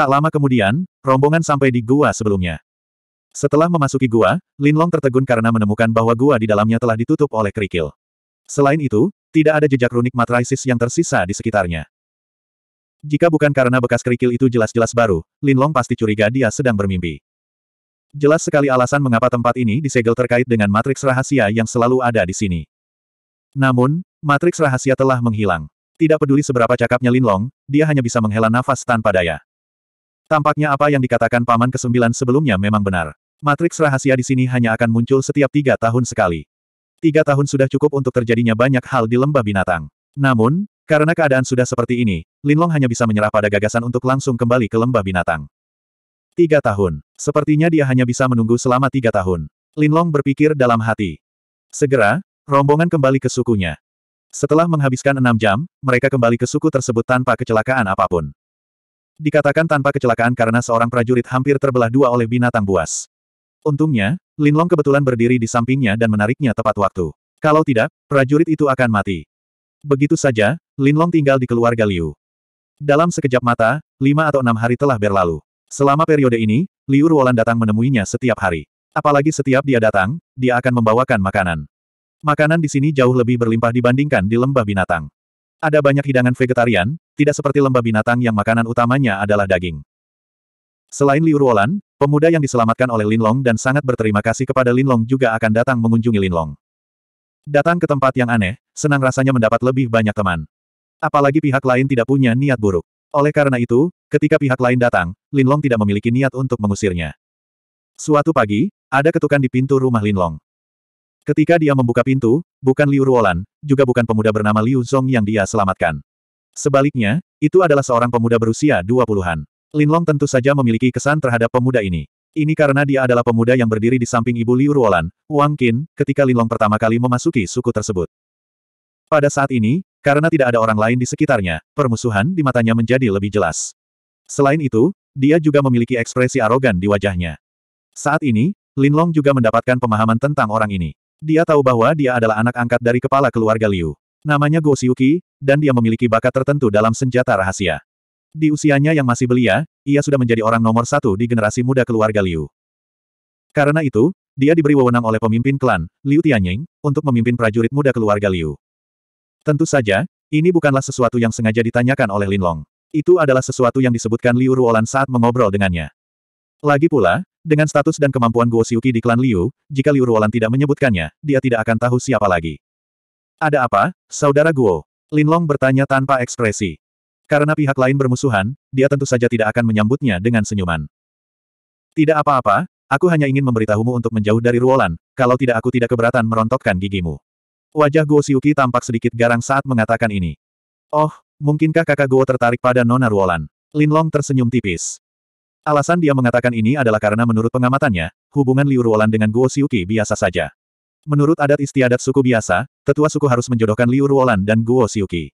Tak lama kemudian, rombongan sampai di gua sebelumnya. Setelah memasuki gua, Lin Long tertegun karena menemukan bahwa gua di dalamnya telah ditutup oleh kerikil. Selain itu, tidak ada jejak runik matrisis yang tersisa di sekitarnya. Jika bukan karena bekas kerikil itu jelas-jelas baru, Lin Long pasti curiga dia sedang bermimpi. Jelas sekali alasan mengapa tempat ini disegel terkait dengan matriks rahasia yang selalu ada di sini. Namun, matriks rahasia telah menghilang. Tidak peduli seberapa cakapnya Lin Long, dia hanya bisa menghela nafas tanpa daya. Tampaknya apa yang dikatakan Paman Kesembilan sebelumnya memang benar. Matriks rahasia di sini hanya akan muncul setiap tiga tahun sekali. Tiga tahun sudah cukup untuk terjadinya banyak hal di lembah binatang. Namun, karena keadaan sudah seperti ini, Linlong hanya bisa menyerah pada gagasan untuk langsung kembali ke lembah binatang. Tiga tahun. Sepertinya dia hanya bisa menunggu selama tiga tahun. Linlong berpikir dalam hati. Segera, rombongan kembali ke sukunya. Setelah menghabiskan enam jam, mereka kembali ke suku tersebut tanpa kecelakaan apapun. Dikatakan tanpa kecelakaan karena seorang prajurit hampir terbelah dua oleh binatang buas. Untungnya, Linlong kebetulan berdiri di sampingnya dan menariknya tepat waktu. Kalau tidak, prajurit itu akan mati. Begitu saja, Linlong tinggal di keluarga Liu. Dalam sekejap mata, lima atau enam hari telah berlalu. Selama periode ini, Liu Ruolan datang menemuinya setiap hari. Apalagi setiap dia datang, dia akan membawakan makanan. Makanan di sini jauh lebih berlimpah dibandingkan di lembah binatang. Ada banyak hidangan vegetarian, tidak seperti lembah binatang yang makanan utamanya adalah daging. Selain Liu Ruolan, pemuda yang diselamatkan oleh Linlong dan sangat berterima kasih kepada Linlong juga akan datang mengunjungi Linlong. Datang ke tempat yang aneh, senang rasanya mendapat lebih banyak teman. Apalagi pihak lain tidak punya niat buruk. Oleh karena itu, ketika pihak lain datang, Linlong tidak memiliki niat untuk mengusirnya. Suatu pagi, ada ketukan di pintu rumah Linlong. Ketika dia membuka pintu, bukan Liu Ruolan, juga bukan pemuda bernama Liu Zong yang dia selamatkan. Sebaliknya, itu adalah seorang pemuda berusia dua puluhan. Long tentu saja memiliki kesan terhadap pemuda ini. Ini karena dia adalah pemuda yang berdiri di samping ibu Liu Ruolan, Wang Qin, ketika Lin Long pertama kali memasuki suku tersebut. Pada saat ini, karena tidak ada orang lain di sekitarnya, permusuhan di matanya menjadi lebih jelas. Selain itu, dia juga memiliki ekspresi arogan di wajahnya. Saat ini, Lin Long juga mendapatkan pemahaman tentang orang ini. Dia tahu bahwa dia adalah anak angkat dari kepala keluarga Liu. Namanya Go Siuki, dan dia memiliki bakat tertentu dalam senjata rahasia. Di usianya yang masih belia, ia sudah menjadi orang nomor satu di generasi muda keluarga Liu. Karena itu, dia diberi wewenang oleh pemimpin klan, Liu Tianying, untuk memimpin prajurit muda keluarga Liu. Tentu saja, ini bukanlah sesuatu yang sengaja ditanyakan oleh Lin Long. Itu adalah sesuatu yang disebutkan Liu Ruolan saat mengobrol dengannya. Lagi pula, dengan status dan kemampuan Guo Xiuqi di klan Liu, jika Liu Ruolan tidak menyebutkannya, dia tidak akan tahu siapa lagi. Ada apa, saudara Guo? Lin Long bertanya tanpa ekspresi. Karena pihak lain bermusuhan, dia tentu saja tidak akan menyambutnya dengan senyuman. Tidak apa-apa, aku hanya ingin memberitahumu untuk menjauh dari Ruolan, kalau tidak aku tidak keberatan merontokkan gigimu. Wajah Guo Xiuqi tampak sedikit garang saat mengatakan ini. Oh, mungkinkah kakak Guo tertarik pada Nona Ruolan? Lin Long tersenyum tipis. Alasan dia mengatakan ini adalah karena menurut pengamatannya, hubungan Liu Ruolan dengan Guo Xiuqi biasa saja. Menurut adat istiadat suku biasa, tetua suku harus menjodohkan Liu Ruolan dan Guo Xiuqi.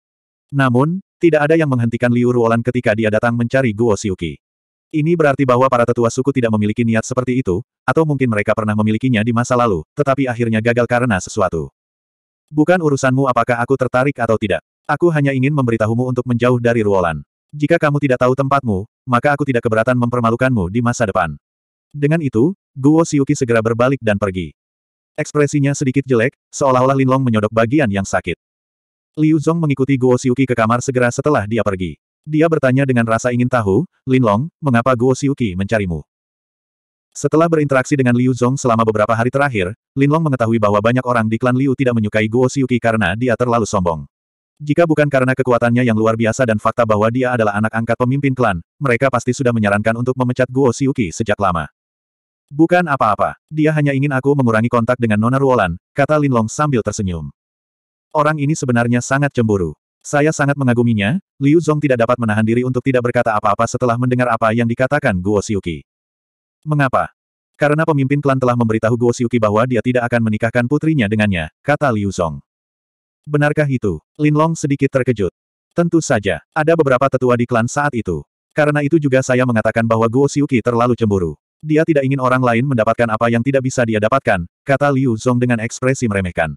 Namun, tidak ada yang menghentikan Liu Ruolan ketika dia datang mencari Guo Xiuqi. Ini berarti bahwa para tetua suku tidak memiliki niat seperti itu, atau mungkin mereka pernah memilikinya di masa lalu, tetapi akhirnya gagal karena sesuatu. Bukan urusanmu apakah aku tertarik atau tidak. Aku hanya ingin memberitahumu untuk menjauh dari Ruolan jika kamu tidak tahu tempatmu, maka aku tidak keberatan mempermalukanmu di masa depan. Dengan itu, Guo Siuki segera berbalik dan pergi. Ekspresinya sedikit jelek, seolah-olah Linlong menyodok bagian yang sakit. Liu Zhong mengikuti Guo Siuki ke kamar segera setelah dia pergi. Dia bertanya dengan rasa ingin tahu, Linlong, mengapa Guo Siuki mencarimu? Setelah berinteraksi dengan Liu Zhong selama beberapa hari terakhir, Linlong mengetahui bahwa banyak orang di klan Liu tidak menyukai Guo Siuki karena dia terlalu sombong. Jika bukan karena kekuatannya yang luar biasa dan fakta bahwa dia adalah anak angkat pemimpin klan, mereka pasti sudah menyarankan untuk memecat Guo Siuki sejak lama. Bukan apa-apa, dia hanya ingin aku mengurangi kontak dengan Nona Ruolan, kata Linlong sambil tersenyum. Orang ini sebenarnya sangat cemburu. Saya sangat mengaguminya, Liu Zhong tidak dapat menahan diri untuk tidak berkata apa-apa setelah mendengar apa yang dikatakan Guo Siuki. Mengapa? Karena pemimpin klan telah memberitahu Guo Siuki bahwa dia tidak akan menikahkan putrinya dengannya, kata Liu Zhong. Benarkah itu? Linlong sedikit terkejut. Tentu saja, ada beberapa tetua di klan saat itu. Karena itu juga saya mengatakan bahwa Guo Siuki terlalu cemburu. Dia tidak ingin orang lain mendapatkan apa yang tidak bisa dia dapatkan, kata Liu Zong dengan ekspresi meremehkan.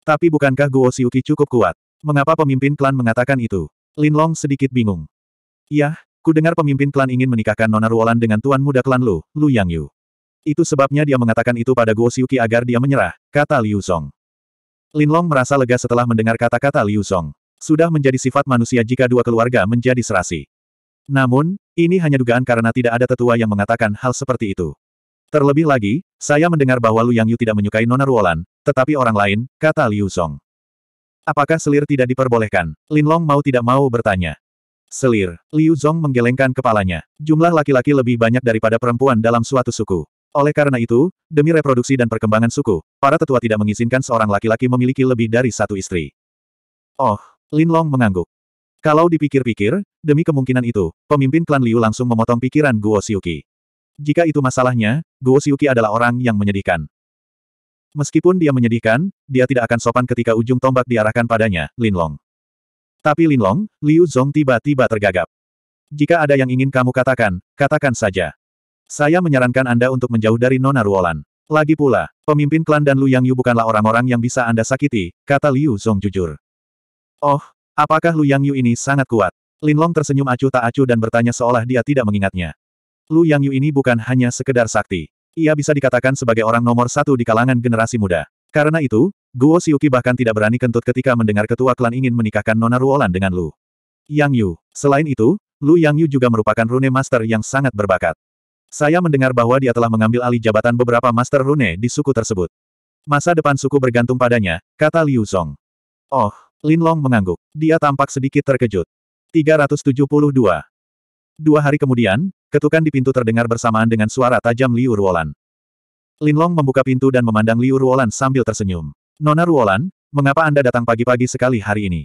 Tapi bukankah Guo Siuki cukup kuat? Mengapa pemimpin klan mengatakan itu? Linlong sedikit bingung. Yah, ku dengar pemimpin klan ingin menikahkan Nona Ruolan dengan tuan muda klan Lu, Lu Yang Yu. Itu sebabnya dia mengatakan itu pada Guo Siuki agar dia menyerah, kata Liu Zong. Linlong merasa lega setelah mendengar kata-kata Liu Song. Sudah menjadi sifat manusia jika dua keluarga menjadi serasi. Namun, ini hanya dugaan karena tidak ada tetua yang mengatakan hal seperti itu. Terlebih lagi, saya mendengar bahwa Lu Yang Yu tidak menyukai Nona Ruolan, tetapi orang lain, kata Liu Song. Apakah selir tidak diperbolehkan? Linlong mau tidak mau bertanya. Selir, Liu Zong menggelengkan kepalanya. Jumlah laki-laki lebih banyak daripada perempuan dalam suatu suku. Oleh karena itu, demi reproduksi dan perkembangan suku, para tetua tidak mengizinkan seorang laki-laki memiliki lebih dari satu istri. Oh, Lin Long mengangguk. Kalau dipikir-pikir, demi kemungkinan itu, pemimpin klan Liu langsung memotong pikiran Guo Siuki. Jika itu masalahnya, Guo Siuki adalah orang yang menyedihkan. Meskipun dia menyedihkan, dia tidak akan sopan ketika ujung tombak diarahkan padanya, Lin Long. Tapi Lin Long, Liu Zong tiba-tiba tergagap. Jika ada yang ingin kamu katakan, katakan saja. Saya menyarankan Anda untuk menjauh dari Nona Ruolan. Lagi pula, pemimpin klan dan Lu Yang Yu bukanlah orang-orang yang bisa Anda sakiti, kata Liu Zong jujur. Oh, apakah Lu Yang Yu ini sangat kuat? Lin Long tersenyum acuh tak acuh dan bertanya seolah dia tidak mengingatnya. Lu Yang Yu ini bukan hanya sekedar sakti. Ia bisa dikatakan sebagai orang nomor satu di kalangan generasi muda. Karena itu, Guo Siuki bahkan tidak berani kentut ketika mendengar ketua klan ingin menikahkan Nona Ruolan dengan Lu. Yang Yu. Selain itu, Lu Yang Yu juga merupakan rune master yang sangat berbakat. Saya mendengar bahwa dia telah mengambil alih jabatan beberapa Master Rune di suku tersebut. Masa depan suku bergantung padanya, kata Liu Song. Oh, Lin Long mengangguk. Dia tampak sedikit terkejut. 372. Dua hari kemudian, ketukan di pintu terdengar bersamaan dengan suara tajam Liu Ruolan. Lin Long membuka pintu dan memandang Liu Ruolan sambil tersenyum. Nona Ruolan, mengapa Anda datang pagi-pagi sekali hari ini?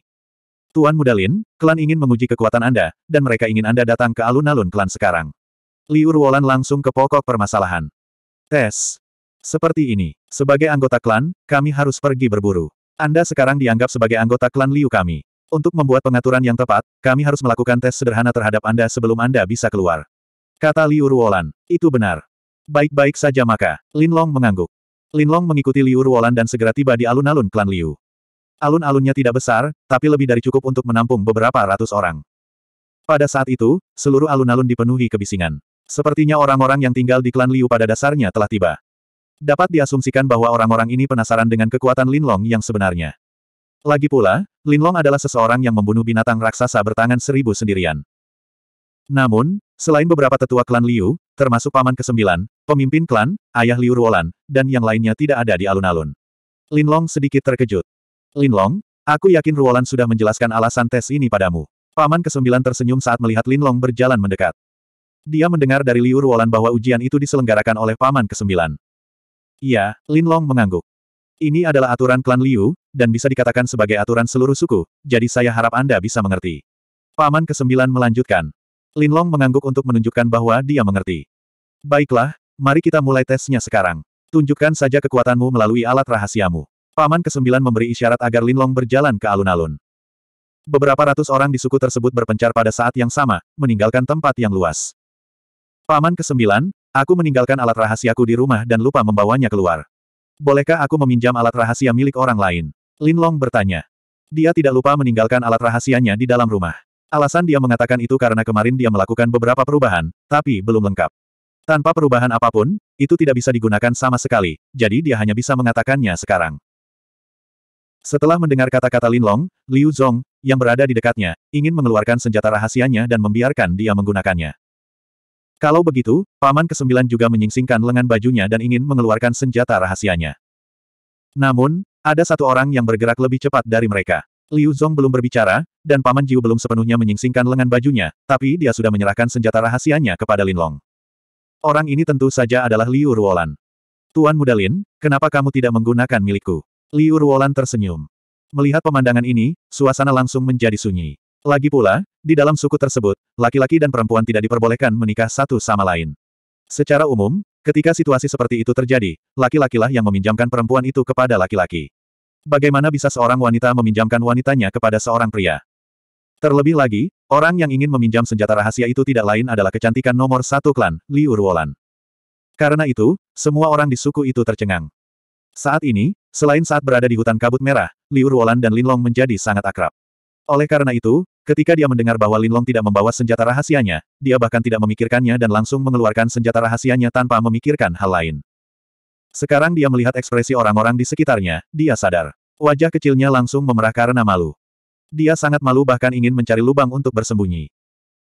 Tuan Muda Lin, klan ingin menguji kekuatan Anda, dan mereka ingin Anda datang ke alun-alun klan sekarang. Liu Ruolan langsung ke pokok permasalahan. Tes. Seperti ini. Sebagai anggota klan, kami harus pergi berburu. Anda sekarang dianggap sebagai anggota klan Liu kami. Untuk membuat pengaturan yang tepat, kami harus melakukan tes sederhana terhadap Anda sebelum Anda bisa keluar. Kata Liu Ruolan. Itu benar. Baik-baik saja maka. Lin Long mengangguk. Lin Long mengikuti Liu Ruolan dan segera tiba di alun-alun klan Liu. Alun-alunnya tidak besar, tapi lebih dari cukup untuk menampung beberapa ratus orang. Pada saat itu, seluruh alun-alun dipenuhi kebisingan. Sepertinya orang-orang yang tinggal di klan Liu pada dasarnya telah tiba. Dapat diasumsikan bahwa orang-orang ini penasaran dengan kekuatan Linlong yang sebenarnya. Lagi pula, Linlong adalah seseorang yang membunuh binatang raksasa bertangan seribu sendirian. Namun, selain beberapa tetua klan Liu, termasuk paman kesembilan, pemimpin klan, ayah Liu Ruolan, dan yang lainnya tidak ada di alun-alun. Linlong sedikit terkejut. Linlong, aku yakin Ruolan sudah menjelaskan alasan tes ini padamu. Paman kesembilan tersenyum saat melihat Linlong berjalan mendekat. Dia mendengar dari Liu Ruolan bahwa ujian itu diselenggarakan oleh Paman Kesembilan. Iya, Lin Long mengangguk. Ini adalah aturan klan Liu, dan bisa dikatakan sebagai aturan seluruh suku, jadi saya harap Anda bisa mengerti. Paman Kesembilan melanjutkan. Lin Long mengangguk untuk menunjukkan bahwa dia mengerti. Baiklah, mari kita mulai tesnya sekarang. Tunjukkan saja kekuatanmu melalui alat rahasiamu. Paman Kesembilan memberi isyarat agar Lin Long berjalan ke alun-alun. Beberapa ratus orang di suku tersebut berpencar pada saat yang sama, meninggalkan tempat yang luas. Paman ke-9, aku meninggalkan alat rahasiaku di rumah dan lupa membawanya keluar. Bolehkah aku meminjam alat rahasia milik orang lain? Lin Long bertanya. Dia tidak lupa meninggalkan alat rahasianya di dalam rumah. Alasan dia mengatakan itu karena kemarin dia melakukan beberapa perubahan, tapi belum lengkap. Tanpa perubahan apapun, itu tidak bisa digunakan sama sekali, jadi dia hanya bisa mengatakannya sekarang. Setelah mendengar kata-kata Lin Long, Liu Zong, yang berada di dekatnya, ingin mengeluarkan senjata rahasianya dan membiarkan dia menggunakannya. Kalau begitu, Paman Kesembilan juga menyingsingkan lengan bajunya dan ingin mengeluarkan senjata rahasianya. Namun, ada satu orang yang bergerak lebih cepat dari mereka. Liu Zong belum berbicara, dan Paman Jiu belum sepenuhnya menyingsingkan lengan bajunya, tapi dia sudah menyerahkan senjata rahasianya kepada Lin Long. Orang ini tentu saja adalah Liu Ruolan. Tuan Muda Lin, kenapa kamu tidak menggunakan milikku? Liu Ruolan tersenyum. Melihat pemandangan ini, suasana langsung menjadi sunyi. Lagi pula, di dalam suku tersebut, laki-laki dan perempuan tidak diperbolehkan menikah satu sama lain. Secara umum, ketika situasi seperti itu terjadi, laki-lakilah yang meminjamkan perempuan itu kepada laki-laki. Bagaimana bisa seorang wanita meminjamkan wanitanya kepada seorang pria? Terlebih lagi, orang yang ingin meminjam senjata rahasia itu tidak lain adalah kecantikan nomor satu klan, Liu Ruolan. Karena itu, semua orang di suku itu tercengang. Saat ini, selain saat berada di hutan kabut merah, Liu Ruolan dan Linlong menjadi sangat akrab. Oleh karena itu, Ketika dia mendengar bahwa Linlong tidak membawa senjata rahasianya, dia bahkan tidak memikirkannya dan langsung mengeluarkan senjata rahasianya tanpa memikirkan hal lain. Sekarang dia melihat ekspresi orang-orang di sekitarnya, dia sadar. Wajah kecilnya langsung memerah karena malu. Dia sangat malu bahkan ingin mencari lubang untuk bersembunyi.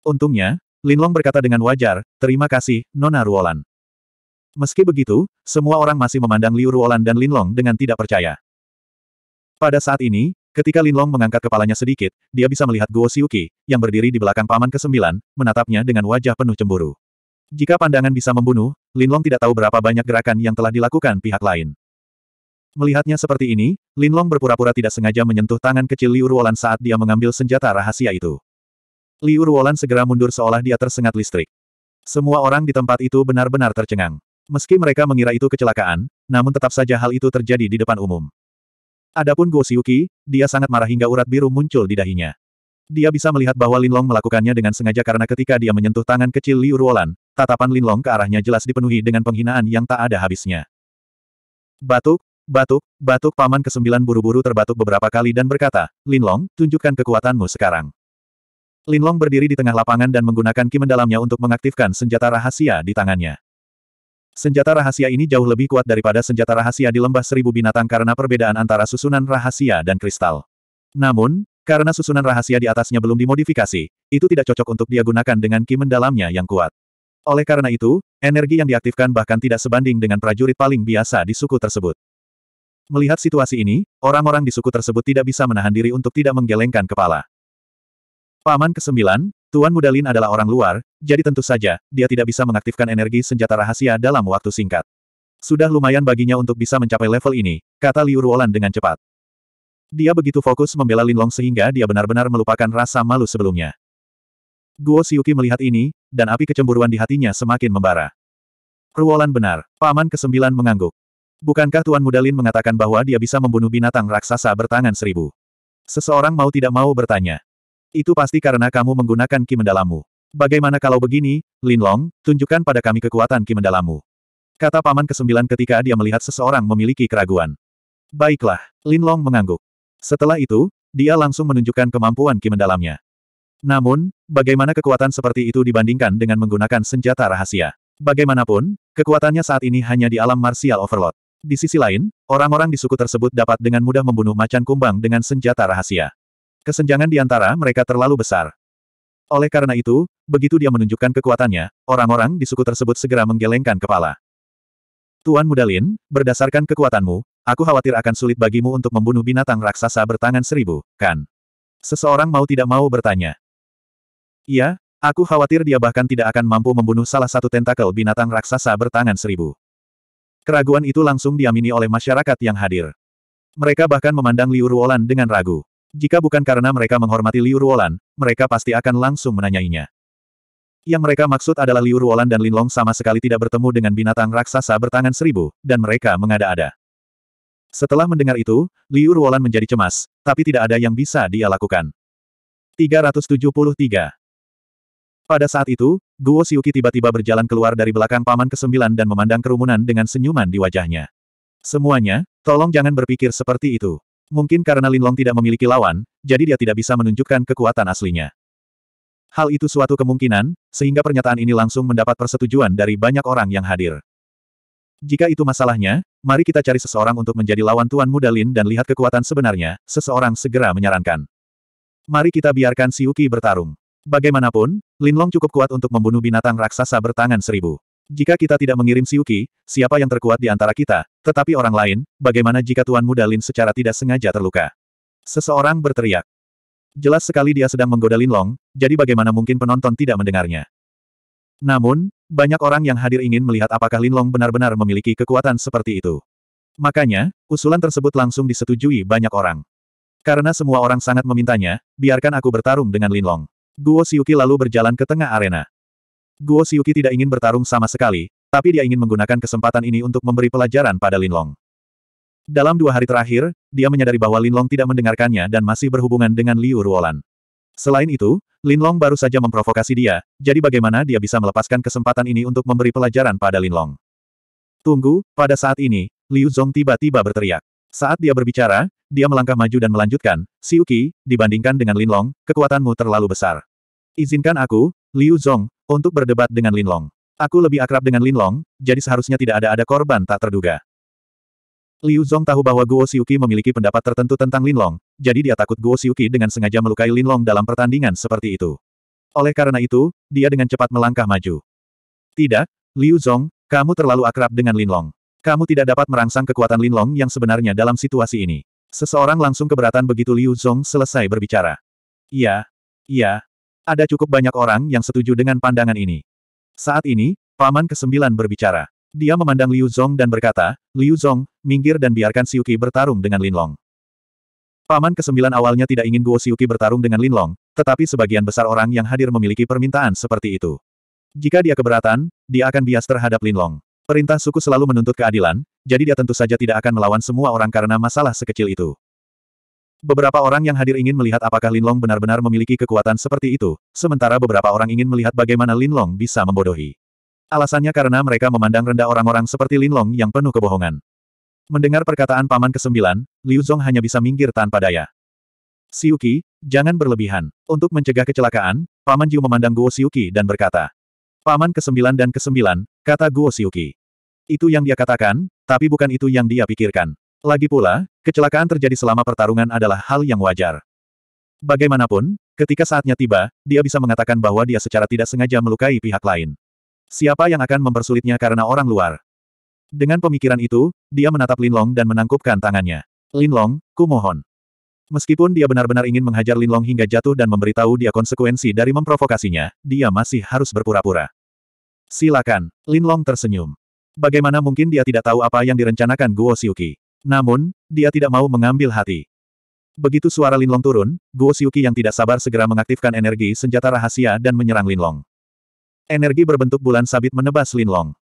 Untungnya, Linlong berkata dengan wajar, terima kasih, Nona Ruolan. Meski begitu, semua orang masih memandang Liu Ruolan dan Linlong dengan tidak percaya. Pada saat ini, Ketika Linlong mengangkat kepalanya sedikit, dia bisa melihat Guo Siuki, yang berdiri di belakang paman ke-9, menatapnya dengan wajah penuh cemburu. Jika pandangan bisa membunuh, Linlong tidak tahu berapa banyak gerakan yang telah dilakukan pihak lain. Melihatnya seperti ini, Linlong berpura-pura tidak sengaja menyentuh tangan kecil Liu Ruolan saat dia mengambil senjata rahasia itu. Liu Ruolan segera mundur seolah dia tersengat listrik. Semua orang di tempat itu benar-benar tercengang. Meski mereka mengira itu kecelakaan, namun tetap saja hal itu terjadi di depan umum. Adapun Guo Siuki, dia sangat marah hingga urat biru muncul di dahinya. Dia bisa melihat bahwa Linlong melakukannya dengan sengaja karena ketika dia menyentuh tangan kecil Liu Ruolan, tatapan Linlong ke arahnya jelas dipenuhi dengan penghinaan yang tak ada habisnya. Batuk, batuk, batuk paman kesembilan buru-buru terbatuk beberapa kali dan berkata, Linlong, tunjukkan kekuatanmu sekarang. Linlong berdiri di tengah lapangan dan menggunakan ki mendalamnya untuk mengaktifkan senjata rahasia di tangannya. Senjata rahasia ini jauh lebih kuat daripada senjata rahasia di lembah seribu binatang karena perbedaan antara susunan rahasia dan kristal. Namun, karena susunan rahasia di atasnya belum dimodifikasi, itu tidak cocok untuk dia gunakan dengan ki mendalamnya yang kuat. Oleh karena itu, energi yang diaktifkan bahkan tidak sebanding dengan prajurit paling biasa di suku tersebut. Melihat situasi ini, orang-orang di suku tersebut tidak bisa menahan diri untuk tidak menggelengkan kepala. Paman ke-9, Tuan Mudalin adalah orang luar, jadi tentu saja, dia tidak bisa mengaktifkan energi senjata rahasia dalam waktu singkat. Sudah lumayan baginya untuk bisa mencapai level ini, kata Liu Ruolan dengan cepat. Dia begitu fokus membela Long sehingga dia benar-benar melupakan rasa malu sebelumnya. Guo Siuki melihat ini, dan api kecemburuan di hatinya semakin membara. Ruolan benar, Paman ke-9 mengangguk. Bukankah Tuan Mudalin mengatakan bahwa dia bisa membunuh binatang raksasa bertangan seribu? Seseorang mau tidak mau bertanya, itu pasti karena kamu menggunakan ki mendalammu. Bagaimana kalau begini, Linlong, tunjukkan pada kami kekuatan ki mendalammu. Kata paman kesembilan ketika dia melihat seseorang memiliki keraguan. Baiklah, Linlong mengangguk. Setelah itu, dia langsung menunjukkan kemampuan ki mendalamnya. Namun, bagaimana kekuatan seperti itu dibandingkan dengan menggunakan senjata rahasia? Bagaimanapun, kekuatannya saat ini hanya di alam martial overload. Di sisi lain, orang-orang di suku tersebut dapat dengan mudah membunuh macan kumbang dengan senjata rahasia. Kesenjangan di antara mereka terlalu besar. Oleh karena itu, begitu dia menunjukkan kekuatannya, orang-orang di suku tersebut segera menggelengkan kepala. Tuan Mudalin, berdasarkan kekuatanmu, aku khawatir akan sulit bagimu untuk membunuh binatang raksasa bertangan seribu, kan? Seseorang mau tidak mau bertanya. Iya, aku khawatir dia bahkan tidak akan mampu membunuh salah satu tentakel binatang raksasa bertangan seribu. Keraguan itu langsung diamini oleh masyarakat yang hadir. Mereka bahkan memandang Liu Ruolan dengan ragu. Jika bukan karena mereka menghormati Liu Ruolan, mereka pasti akan langsung menanyainya. Yang mereka maksud adalah Liu Ruolan dan Linlong sama sekali tidak bertemu dengan binatang raksasa bertangan seribu, dan mereka mengada-ada. Setelah mendengar itu, Liu Ruolan menjadi cemas, tapi tidak ada yang bisa dia lakukan. 373 Pada saat itu, Guo Siuki tiba-tiba berjalan keluar dari belakang paman kesembilan dan memandang kerumunan dengan senyuman di wajahnya. Semuanya, tolong jangan berpikir seperti itu. Mungkin karena Linlong tidak memiliki lawan, jadi dia tidak bisa menunjukkan kekuatan aslinya. Hal itu suatu kemungkinan, sehingga pernyataan ini langsung mendapat persetujuan dari banyak orang yang hadir. Jika itu masalahnya, mari kita cari seseorang untuk menjadi lawan Tuan Muda Lin dan lihat kekuatan sebenarnya, seseorang segera menyarankan. Mari kita biarkan Siuki bertarung. Bagaimanapun, Linlong cukup kuat untuk membunuh binatang raksasa bertangan seribu. Jika kita tidak mengirim Siuki, siapa yang terkuat di antara kita, tetapi orang lain, bagaimana jika Tuan Muda Lin secara tidak sengaja terluka? Seseorang berteriak. Jelas sekali dia sedang menggoda Lin Long, jadi bagaimana mungkin penonton tidak mendengarnya. Namun, banyak orang yang hadir ingin melihat apakah Lin Long benar-benar memiliki kekuatan seperti itu. Makanya, usulan tersebut langsung disetujui banyak orang. Karena semua orang sangat memintanya, biarkan aku bertarung dengan Lin Long. Guo Siuki lalu berjalan ke tengah arena. Guo Xiuqi tidak ingin bertarung sama sekali, tapi dia ingin menggunakan kesempatan ini untuk memberi pelajaran pada Linlong. Dalam dua hari terakhir, dia menyadari bahwa Linlong tidak mendengarkannya dan masih berhubungan dengan Liu Ruolan. Selain itu, Linlong baru saja memprovokasi dia, jadi bagaimana dia bisa melepaskan kesempatan ini untuk memberi pelajaran pada Linlong? Tunggu, pada saat ini, Liu Zhong tiba-tiba berteriak. Saat dia berbicara, dia melangkah maju dan melanjutkan, Siuki, dibandingkan dengan Linlong, kekuatanmu terlalu besar. Izinkan aku, Liu Zhong, untuk berdebat dengan Linlong. Aku lebih akrab dengan Linlong, jadi seharusnya tidak ada ada korban tak terduga. Liu Zhong tahu bahwa Guo Xiuqi memiliki pendapat tertentu tentang Linlong, jadi dia takut Guo Xiuqi dengan sengaja melukai Linlong dalam pertandingan seperti itu. Oleh karena itu, dia dengan cepat melangkah maju. Tidak, Liu Zhong, kamu terlalu akrab dengan Linlong. Kamu tidak dapat merangsang kekuatan Linlong yang sebenarnya dalam situasi ini. Seseorang langsung keberatan begitu Liu Zhong selesai berbicara. Iya, iya, ada cukup banyak orang yang setuju dengan pandangan ini. Saat ini, Paman ke-9 berbicara. Dia memandang Liu Zhong dan berkata, Liu Zhong, minggir dan biarkan Siuki bertarung dengan Linlong. Paman ke-9 awalnya tidak ingin Guo Siuki bertarung dengan Linlong, tetapi sebagian besar orang yang hadir memiliki permintaan seperti itu. Jika dia keberatan, dia akan bias terhadap Linlong. Perintah suku selalu menuntut keadilan, jadi dia tentu saja tidak akan melawan semua orang karena masalah sekecil itu. Beberapa orang yang hadir ingin melihat apakah Linlong benar-benar memiliki kekuatan seperti itu, sementara beberapa orang ingin melihat bagaimana Linlong bisa membodohi. Alasannya karena mereka memandang rendah orang-orang seperti Linlong yang penuh kebohongan. Mendengar perkataan Paman ke-9, Liu Zhong hanya bisa minggir tanpa daya. Siuki, jangan berlebihan. Untuk mencegah kecelakaan, Paman Jiu memandang Guo Siuki dan berkata. Paman ke-9 dan ke-9, kata Guo Siuki. Itu yang dia katakan, tapi bukan itu yang dia pikirkan. Lagi pula, kecelakaan terjadi selama pertarungan adalah hal yang wajar. Bagaimanapun, ketika saatnya tiba, dia bisa mengatakan bahwa dia secara tidak sengaja melukai pihak lain. Siapa yang akan mempersulitnya karena orang luar? Dengan pemikiran itu, dia menatap Lin Long dan menangkupkan tangannya. Lin Linlong, kumohon. Meskipun dia benar-benar ingin menghajar Lin Long hingga jatuh dan memberitahu dia konsekuensi dari memprovokasinya, dia masih harus berpura-pura. Silakan, Lin Long tersenyum. Bagaimana mungkin dia tidak tahu apa yang direncanakan Guo Siuki? Namun, dia tidak mau mengambil hati. Begitu suara Linlong turun, Guo Xiuqi yang tidak sabar segera mengaktifkan energi senjata rahasia dan menyerang Linlong. Energi berbentuk bulan sabit menebas Linlong.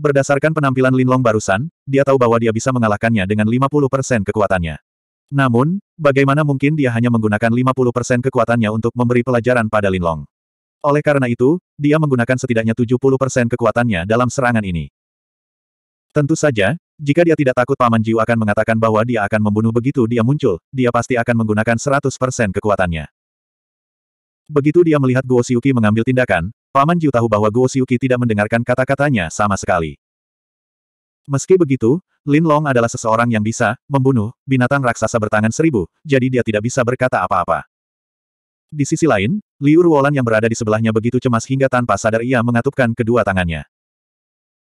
Berdasarkan penampilan Linlong barusan, dia tahu bahwa dia bisa mengalahkannya dengan 50% kekuatannya. Namun, bagaimana mungkin dia hanya menggunakan 50% kekuatannya untuk memberi pelajaran pada Linlong? Oleh karena itu, dia menggunakan setidaknya 70% kekuatannya dalam serangan ini. Tentu saja, jika dia tidak takut Paman Jiu akan mengatakan bahwa dia akan membunuh begitu dia muncul, dia pasti akan menggunakan 100% kekuatannya. Begitu dia melihat Guo Xiuqi mengambil tindakan, Paman Jiu tahu bahwa Guo Xiuqi tidak mendengarkan kata-katanya sama sekali. Meski begitu, Lin Long adalah seseorang yang bisa membunuh binatang raksasa bertangan seribu, jadi dia tidak bisa berkata apa-apa. Di sisi lain, Liu Ruolan yang berada di sebelahnya begitu cemas hingga tanpa sadar ia mengatupkan kedua tangannya.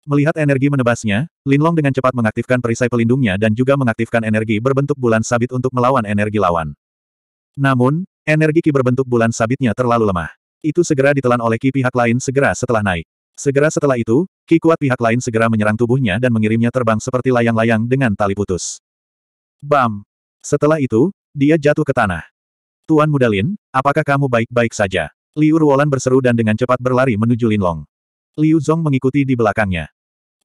Melihat energi menebasnya, Linlong dengan cepat mengaktifkan perisai pelindungnya dan juga mengaktifkan energi berbentuk bulan sabit untuk melawan energi lawan. Namun, energi Ki berbentuk bulan sabitnya terlalu lemah. Itu segera ditelan oleh Ki pihak lain segera setelah naik. Segera setelah itu, Ki kuat pihak lain segera menyerang tubuhnya dan mengirimnya terbang seperti layang-layang dengan tali putus. Bam! Setelah itu, dia jatuh ke tanah. Tuan Mudalin, apakah kamu baik-baik saja? Liu Ruolan berseru dan dengan cepat berlari menuju Linlong. Liu Zong mengikuti di belakangnya.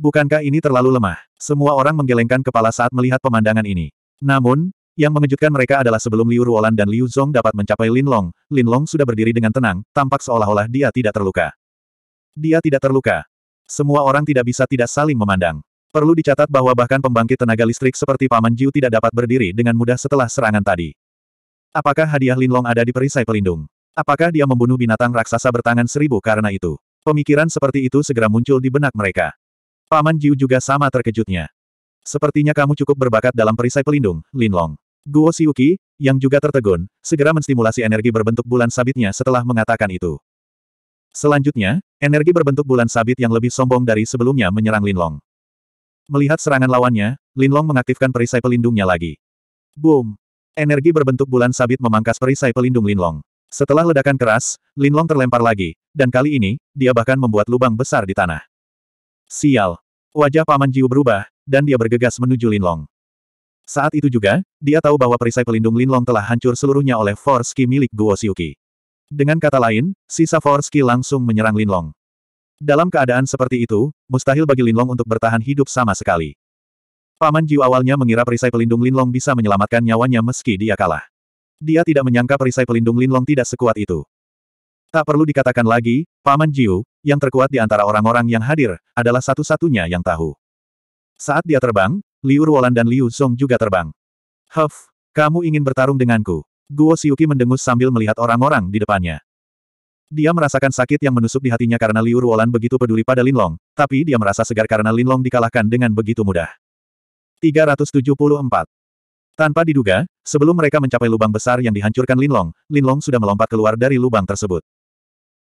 Bukankah ini terlalu lemah? Semua orang menggelengkan kepala saat melihat pemandangan ini. Namun, yang mengejutkan mereka adalah sebelum Liu Ruolan dan Liu Zong dapat mencapai Lin Long, Lin Long sudah berdiri dengan tenang, tampak seolah-olah dia tidak terluka. Dia tidak terluka. Semua orang tidak bisa tidak saling memandang. Perlu dicatat bahwa bahkan pembangkit tenaga listrik seperti Paman Jiu tidak dapat berdiri dengan mudah setelah serangan tadi. Apakah hadiah Lin Long ada di perisai pelindung? Apakah dia membunuh binatang raksasa bertangan seribu karena itu? Pemikiran seperti itu segera muncul di benak mereka. Paman Jiu juga sama terkejutnya. Sepertinya kamu cukup berbakat dalam perisai pelindung, Linlong. Guo Siuki, yang juga tertegun, segera menstimulasi energi berbentuk bulan sabitnya setelah mengatakan itu. Selanjutnya, energi berbentuk bulan sabit yang lebih sombong dari sebelumnya menyerang Linlong. Melihat serangan lawannya, Linlong mengaktifkan perisai pelindungnya lagi. Boom! Energi berbentuk bulan sabit memangkas perisai pelindung Linlong. Setelah ledakan keras, Linlong terlempar lagi, dan kali ini, dia bahkan membuat lubang besar di tanah. Sial! Wajah Paman Jiu berubah, dan dia bergegas menuju Linlong. Saat itu juga, dia tahu bahwa perisai pelindung Linlong telah hancur seluruhnya oleh Force milik Guo Xiuqi. Dengan kata lain, sisa Force langsung menyerang Linlong. Dalam keadaan seperti itu, mustahil bagi Linlong untuk bertahan hidup sama sekali. Paman Jiu awalnya mengira perisai pelindung Linlong bisa menyelamatkan nyawanya meski dia kalah. Dia tidak menyangka perisai pelindung Linlong tidak sekuat itu. Tak perlu dikatakan lagi, Paman Jiu, yang terkuat di antara orang-orang yang hadir, adalah satu-satunya yang tahu. Saat dia terbang, Liu Ruolan dan Liu Song juga terbang. Huff, kamu ingin bertarung denganku. Guo Siuki mendengus sambil melihat orang-orang di depannya. Dia merasakan sakit yang menusuk di hatinya karena Liu Ruolan begitu peduli pada Linlong, tapi dia merasa segar karena Linlong dikalahkan dengan begitu mudah. 374. Tanpa diduga, sebelum mereka mencapai lubang besar yang dihancurkan Linlong, Linlong sudah melompat keluar dari lubang tersebut.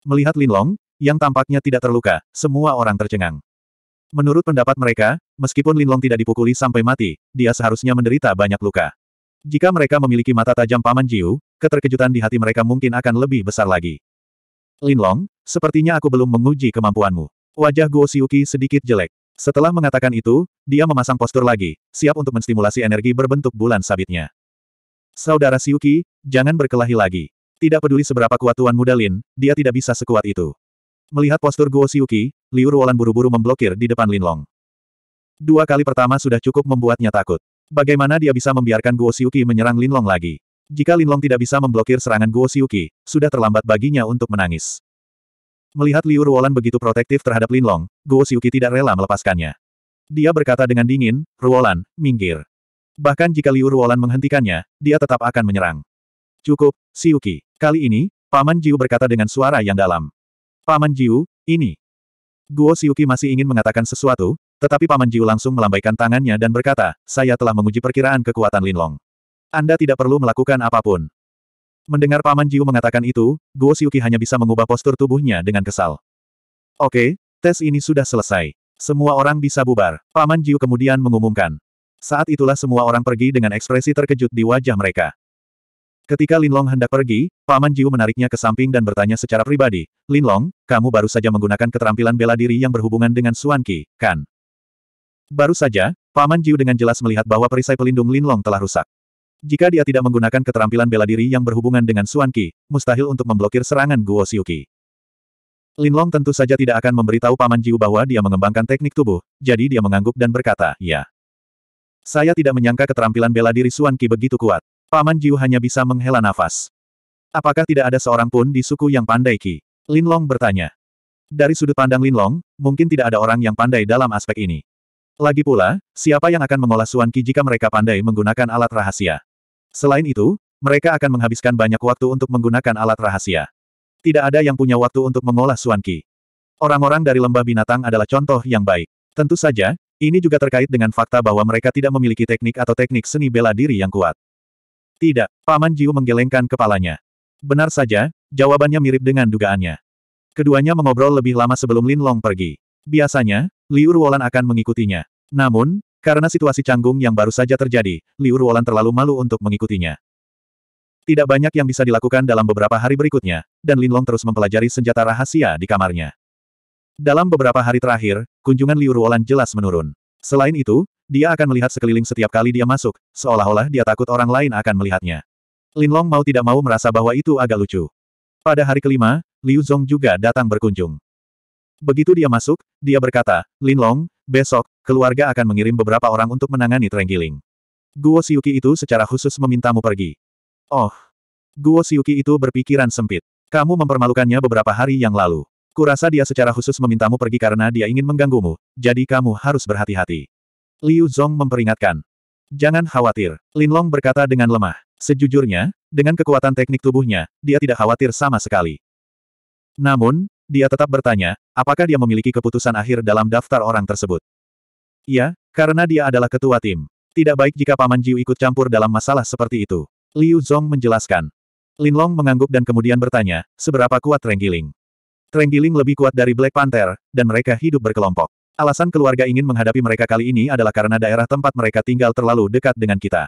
Melihat Linlong, yang tampaknya tidak terluka, semua orang tercengang. Menurut pendapat mereka, meskipun Linlong tidak dipukuli sampai mati, dia seharusnya menderita banyak luka. Jika mereka memiliki mata tajam Paman Jiu, keterkejutan di hati mereka mungkin akan lebih besar lagi. Linlong, sepertinya aku belum menguji kemampuanmu. Wajah Guo Siuki sedikit jelek. Setelah mengatakan itu, dia memasang postur lagi, siap untuk menstimulasi energi berbentuk bulan sabitnya. Saudara Siuki, jangan berkelahi lagi. Tidak peduli seberapa kuat Tuan Muda Lin, dia tidak bisa sekuat itu. Melihat postur Guo Siuki, Liu Ruolan buru-buru memblokir di depan Linlong. Dua kali pertama sudah cukup membuatnya takut. Bagaimana dia bisa membiarkan Guo Siuki menyerang Linlong lagi? Jika Linlong tidak bisa memblokir serangan Guo Siuki, sudah terlambat baginya untuk menangis. Melihat Liu Ruolan begitu protektif terhadap Linlong, Guo Xiuqi tidak rela melepaskannya. Dia berkata dengan dingin, Ruolan, minggir. Bahkan jika Liu Ruolan menghentikannya, dia tetap akan menyerang. Cukup, Xiuqi. Kali ini, Paman Jiu berkata dengan suara yang dalam. Paman Jiu, ini. Guo Xiuqi masih ingin mengatakan sesuatu, tetapi Paman Jiu langsung melambaikan tangannya dan berkata, saya telah menguji perkiraan kekuatan Linlong. Anda tidak perlu melakukan apapun. Mendengar Paman Jiu mengatakan itu, Guo Xiuqi hanya bisa mengubah postur tubuhnya dengan kesal. Oke, tes ini sudah selesai. Semua orang bisa bubar. Paman Jiu kemudian mengumumkan. Saat itulah semua orang pergi dengan ekspresi terkejut di wajah mereka. Ketika Lin Long hendak pergi, Paman Jiu menariknya ke samping dan bertanya secara pribadi, Lin Long, kamu baru saja menggunakan keterampilan bela diri yang berhubungan dengan Suan Qi, kan? Baru saja, Paman Jiu dengan jelas melihat bahwa perisai pelindung Lin Long telah rusak. Jika dia tidak menggunakan keterampilan bela diri yang berhubungan dengan Xuan Qi, mustahil untuk memblokir serangan Guo Xiuqi. Long tentu saja tidak akan memberitahu Paman Jiu bahwa dia mengembangkan teknik tubuh, jadi dia mengangguk dan berkata, ya. Saya tidak menyangka keterampilan bela diri Xuan Qi begitu kuat. Paman Jiu hanya bisa menghela nafas. Apakah tidak ada seorang pun di suku yang pandai Qi? Long bertanya. Dari sudut pandang Lin Long, mungkin tidak ada orang yang pandai dalam aspek ini. Lagi pula, siapa yang akan mengolah Suanki Qi jika mereka pandai menggunakan alat rahasia? Selain itu, mereka akan menghabiskan banyak waktu untuk menggunakan alat rahasia. Tidak ada yang punya waktu untuk mengolah Suanki. Orang-orang dari lembah binatang adalah contoh yang baik. Tentu saja, ini juga terkait dengan fakta bahwa mereka tidak memiliki teknik atau teknik seni bela diri yang kuat. Tidak, Paman Jiu menggelengkan kepalanya. Benar saja, jawabannya mirip dengan dugaannya. Keduanya mengobrol lebih lama sebelum Lin Long pergi. Biasanya, Liu Ruolan akan mengikutinya. Namun, karena situasi canggung yang baru saja terjadi, Liu Ruolan terlalu malu untuk mengikutinya. Tidak banyak yang bisa dilakukan dalam beberapa hari berikutnya, dan Linlong terus mempelajari senjata rahasia di kamarnya. Dalam beberapa hari terakhir, kunjungan Liu Ruolan jelas menurun. Selain itu, dia akan melihat sekeliling setiap kali dia masuk, seolah-olah dia takut orang lain akan melihatnya. Linlong mau tidak mau merasa bahwa itu agak lucu. Pada hari kelima, Liu Zhong juga datang berkunjung. Begitu dia masuk, dia berkata, Linlong, besok, keluarga akan mengirim beberapa orang untuk menangani Trenggiling. Guo Siuki itu secara khusus memintamu pergi. Oh. Guo Siuki itu berpikiran sempit. Kamu mempermalukannya beberapa hari yang lalu. Kurasa dia secara khusus memintamu pergi karena dia ingin mengganggumu, jadi kamu harus berhati-hati. Liu Zhong memperingatkan. Jangan khawatir, Lin Long berkata dengan lemah. Sejujurnya, dengan kekuatan teknik tubuhnya, dia tidak khawatir sama sekali. Namun, dia tetap bertanya, apakah dia memiliki keputusan akhir dalam daftar orang tersebut. Iya, karena dia adalah ketua tim. Tidak baik jika Paman Jiu ikut campur dalam masalah seperti itu. Liu Zhong menjelaskan. Linlong mengangguk dan kemudian bertanya, seberapa kuat Trenggiling? Trenggiling lebih kuat dari Black Panther, dan mereka hidup berkelompok. Alasan keluarga ingin menghadapi mereka kali ini adalah karena daerah tempat mereka tinggal terlalu dekat dengan kita.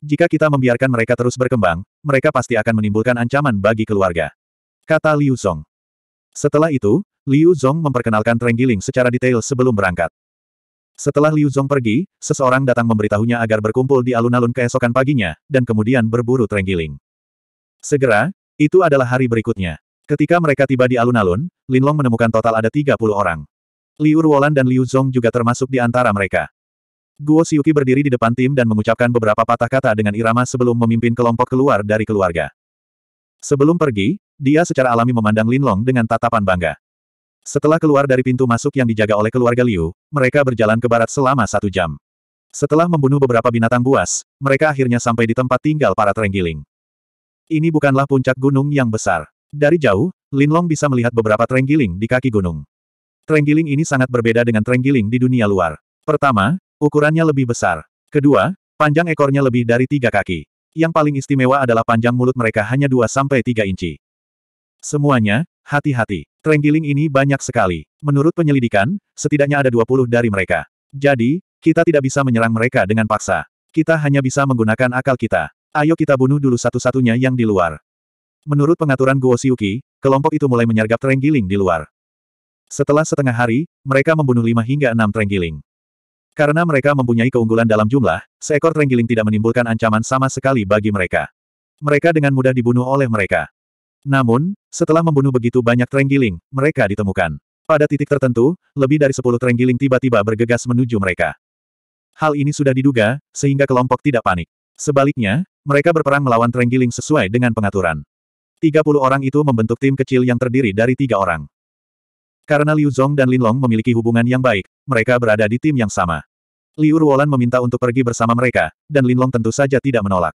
Jika kita membiarkan mereka terus berkembang, mereka pasti akan menimbulkan ancaman bagi keluarga. Kata Liu Zong. Setelah itu, Liu Zong memperkenalkan Trenggiling secara detail sebelum berangkat. Setelah Liu Zhong pergi, seseorang datang memberitahunya agar berkumpul di alun-alun keesokan paginya, dan kemudian berburu Trenggiling. Segera, itu adalah hari berikutnya. Ketika mereka tiba di alun-alun, Linlong menemukan total ada 30 orang. Liu Ruolan dan Liu Zhong juga termasuk di antara mereka. Guo Siuki berdiri di depan tim dan mengucapkan beberapa patah kata dengan irama sebelum memimpin kelompok keluar dari keluarga. Sebelum pergi, dia secara alami memandang Linlong dengan tatapan bangga. Setelah keluar dari pintu masuk yang dijaga oleh keluarga Liu, mereka berjalan ke barat selama satu jam. Setelah membunuh beberapa binatang buas, mereka akhirnya sampai di tempat tinggal para terenggiling. Ini bukanlah puncak gunung yang besar. Dari jauh, Linlong bisa melihat beberapa terenggiling di kaki gunung. Terenggiling ini sangat berbeda dengan terenggiling di dunia luar. Pertama, ukurannya lebih besar. Kedua, panjang ekornya lebih dari tiga kaki. Yang paling istimewa adalah panjang mulut mereka hanya 2-3 inci. Semuanya, Hati-hati, trenggiling ini banyak sekali. Menurut penyelidikan, setidaknya ada 20 dari mereka. Jadi, kita tidak bisa menyerang mereka dengan paksa. Kita hanya bisa menggunakan akal kita. Ayo kita bunuh dulu satu-satunya yang di luar. Menurut pengaturan Guo Xiuqi, kelompok itu mulai menyergap trenggiling di luar. Setelah setengah hari, mereka membunuh lima hingga enam trenggiling. Karena mereka mempunyai keunggulan dalam jumlah, seekor trenggiling tidak menimbulkan ancaman sama sekali bagi mereka. Mereka dengan mudah dibunuh oleh mereka. Namun, setelah membunuh begitu banyak terenggiling, mereka ditemukan. Pada titik tertentu, lebih dari sepuluh terenggiling tiba-tiba bergegas menuju mereka. Hal ini sudah diduga, sehingga kelompok tidak panik. Sebaliknya, mereka berperang melawan terenggiling sesuai dengan pengaturan. 30 orang itu membentuk tim kecil yang terdiri dari tiga orang. Karena Liu Zhong dan Lin Long memiliki hubungan yang baik, mereka berada di tim yang sama. Liu Ruolan meminta untuk pergi bersama mereka, dan Lin Long tentu saja tidak menolak.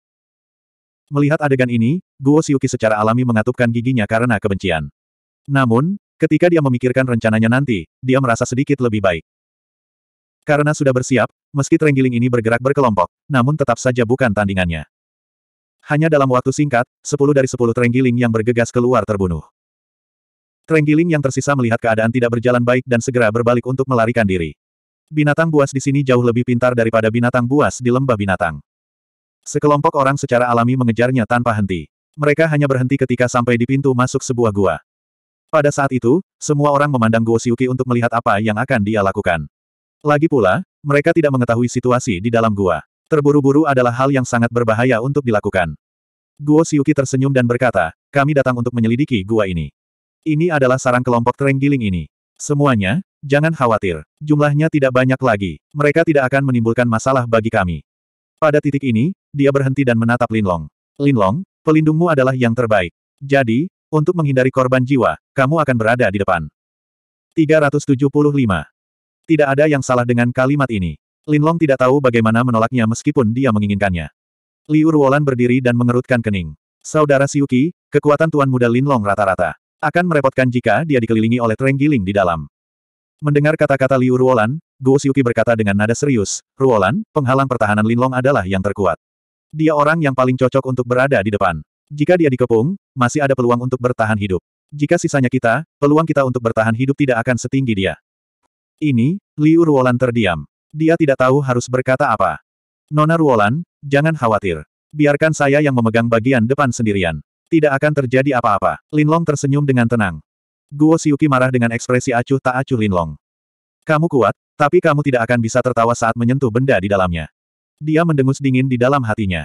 Melihat adegan ini, Guo Siuki secara alami mengatupkan giginya karena kebencian. Namun, ketika dia memikirkan rencananya nanti, dia merasa sedikit lebih baik. Karena sudah bersiap, meski trenggiling ini bergerak berkelompok, namun tetap saja bukan tandingannya. Hanya dalam waktu singkat, 10 dari 10 trenggiling yang bergegas keluar terbunuh. Trenggiling yang tersisa melihat keadaan tidak berjalan baik dan segera berbalik untuk melarikan diri. Binatang buas di sini jauh lebih pintar daripada binatang buas di lembah binatang. Sekelompok orang secara alami mengejarnya tanpa henti. Mereka hanya berhenti ketika sampai di pintu masuk sebuah gua. Pada saat itu, semua orang memandang Guo Siuki untuk melihat apa yang akan dia lakukan. Lagi pula, mereka tidak mengetahui situasi di dalam gua. Terburu-buru adalah hal yang sangat berbahaya untuk dilakukan. Guo Siuki tersenyum dan berkata, kami datang untuk menyelidiki gua ini. Ini adalah sarang kelompok terenggiling ini. Semuanya, jangan khawatir. Jumlahnya tidak banyak lagi. Mereka tidak akan menimbulkan masalah bagi kami. Pada titik ini, dia berhenti dan menatap Linlong. Linlong, pelindungmu adalah yang terbaik. Jadi, untuk menghindari korban jiwa, kamu akan berada di depan. 375. Tidak ada yang salah dengan kalimat ini. Linlong tidak tahu bagaimana menolaknya meskipun dia menginginkannya. Liu Ruolan berdiri dan mengerutkan kening. Saudara Siuki, kekuatan Tuan Muda Linlong rata-rata. Akan merepotkan jika dia dikelilingi oleh Trenggiling di dalam. Mendengar kata-kata Liu Ruolan, Guo Xiuqi berkata dengan nada serius, Ruolan, penghalang pertahanan Linlong adalah yang terkuat. Dia orang yang paling cocok untuk berada di depan. Jika dia dikepung, masih ada peluang untuk bertahan hidup. Jika sisanya kita, peluang kita untuk bertahan hidup tidak akan setinggi dia. Ini, Liu Ruolan terdiam. Dia tidak tahu harus berkata apa. Nona Ruolan, jangan khawatir. Biarkan saya yang memegang bagian depan sendirian. Tidak akan terjadi apa-apa. Linlong tersenyum dengan tenang. Guo Siuki marah dengan ekspresi acuh tak acuh Linlong. Kamu kuat, tapi kamu tidak akan bisa tertawa saat menyentuh benda di dalamnya. Dia mendengus dingin di dalam hatinya.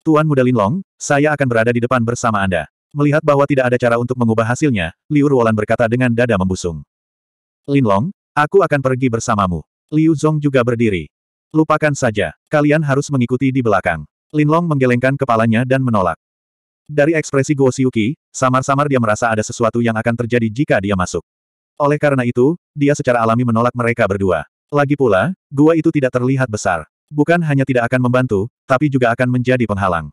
Tuan Muda Linlong, saya akan berada di depan bersama Anda. Melihat bahwa tidak ada cara untuk mengubah hasilnya, Liu Ruolan berkata dengan dada membusung. Linlong, aku akan pergi bersamamu. Liu Zhong juga berdiri. Lupakan saja, kalian harus mengikuti di belakang. Linlong menggelengkan kepalanya dan menolak. Dari ekspresi Guo Siuki, samar-samar dia merasa ada sesuatu yang akan terjadi jika dia masuk. Oleh karena itu, dia secara alami menolak mereka berdua. Lagi pula, gua itu tidak terlihat besar. Bukan hanya tidak akan membantu, tapi juga akan menjadi penghalang.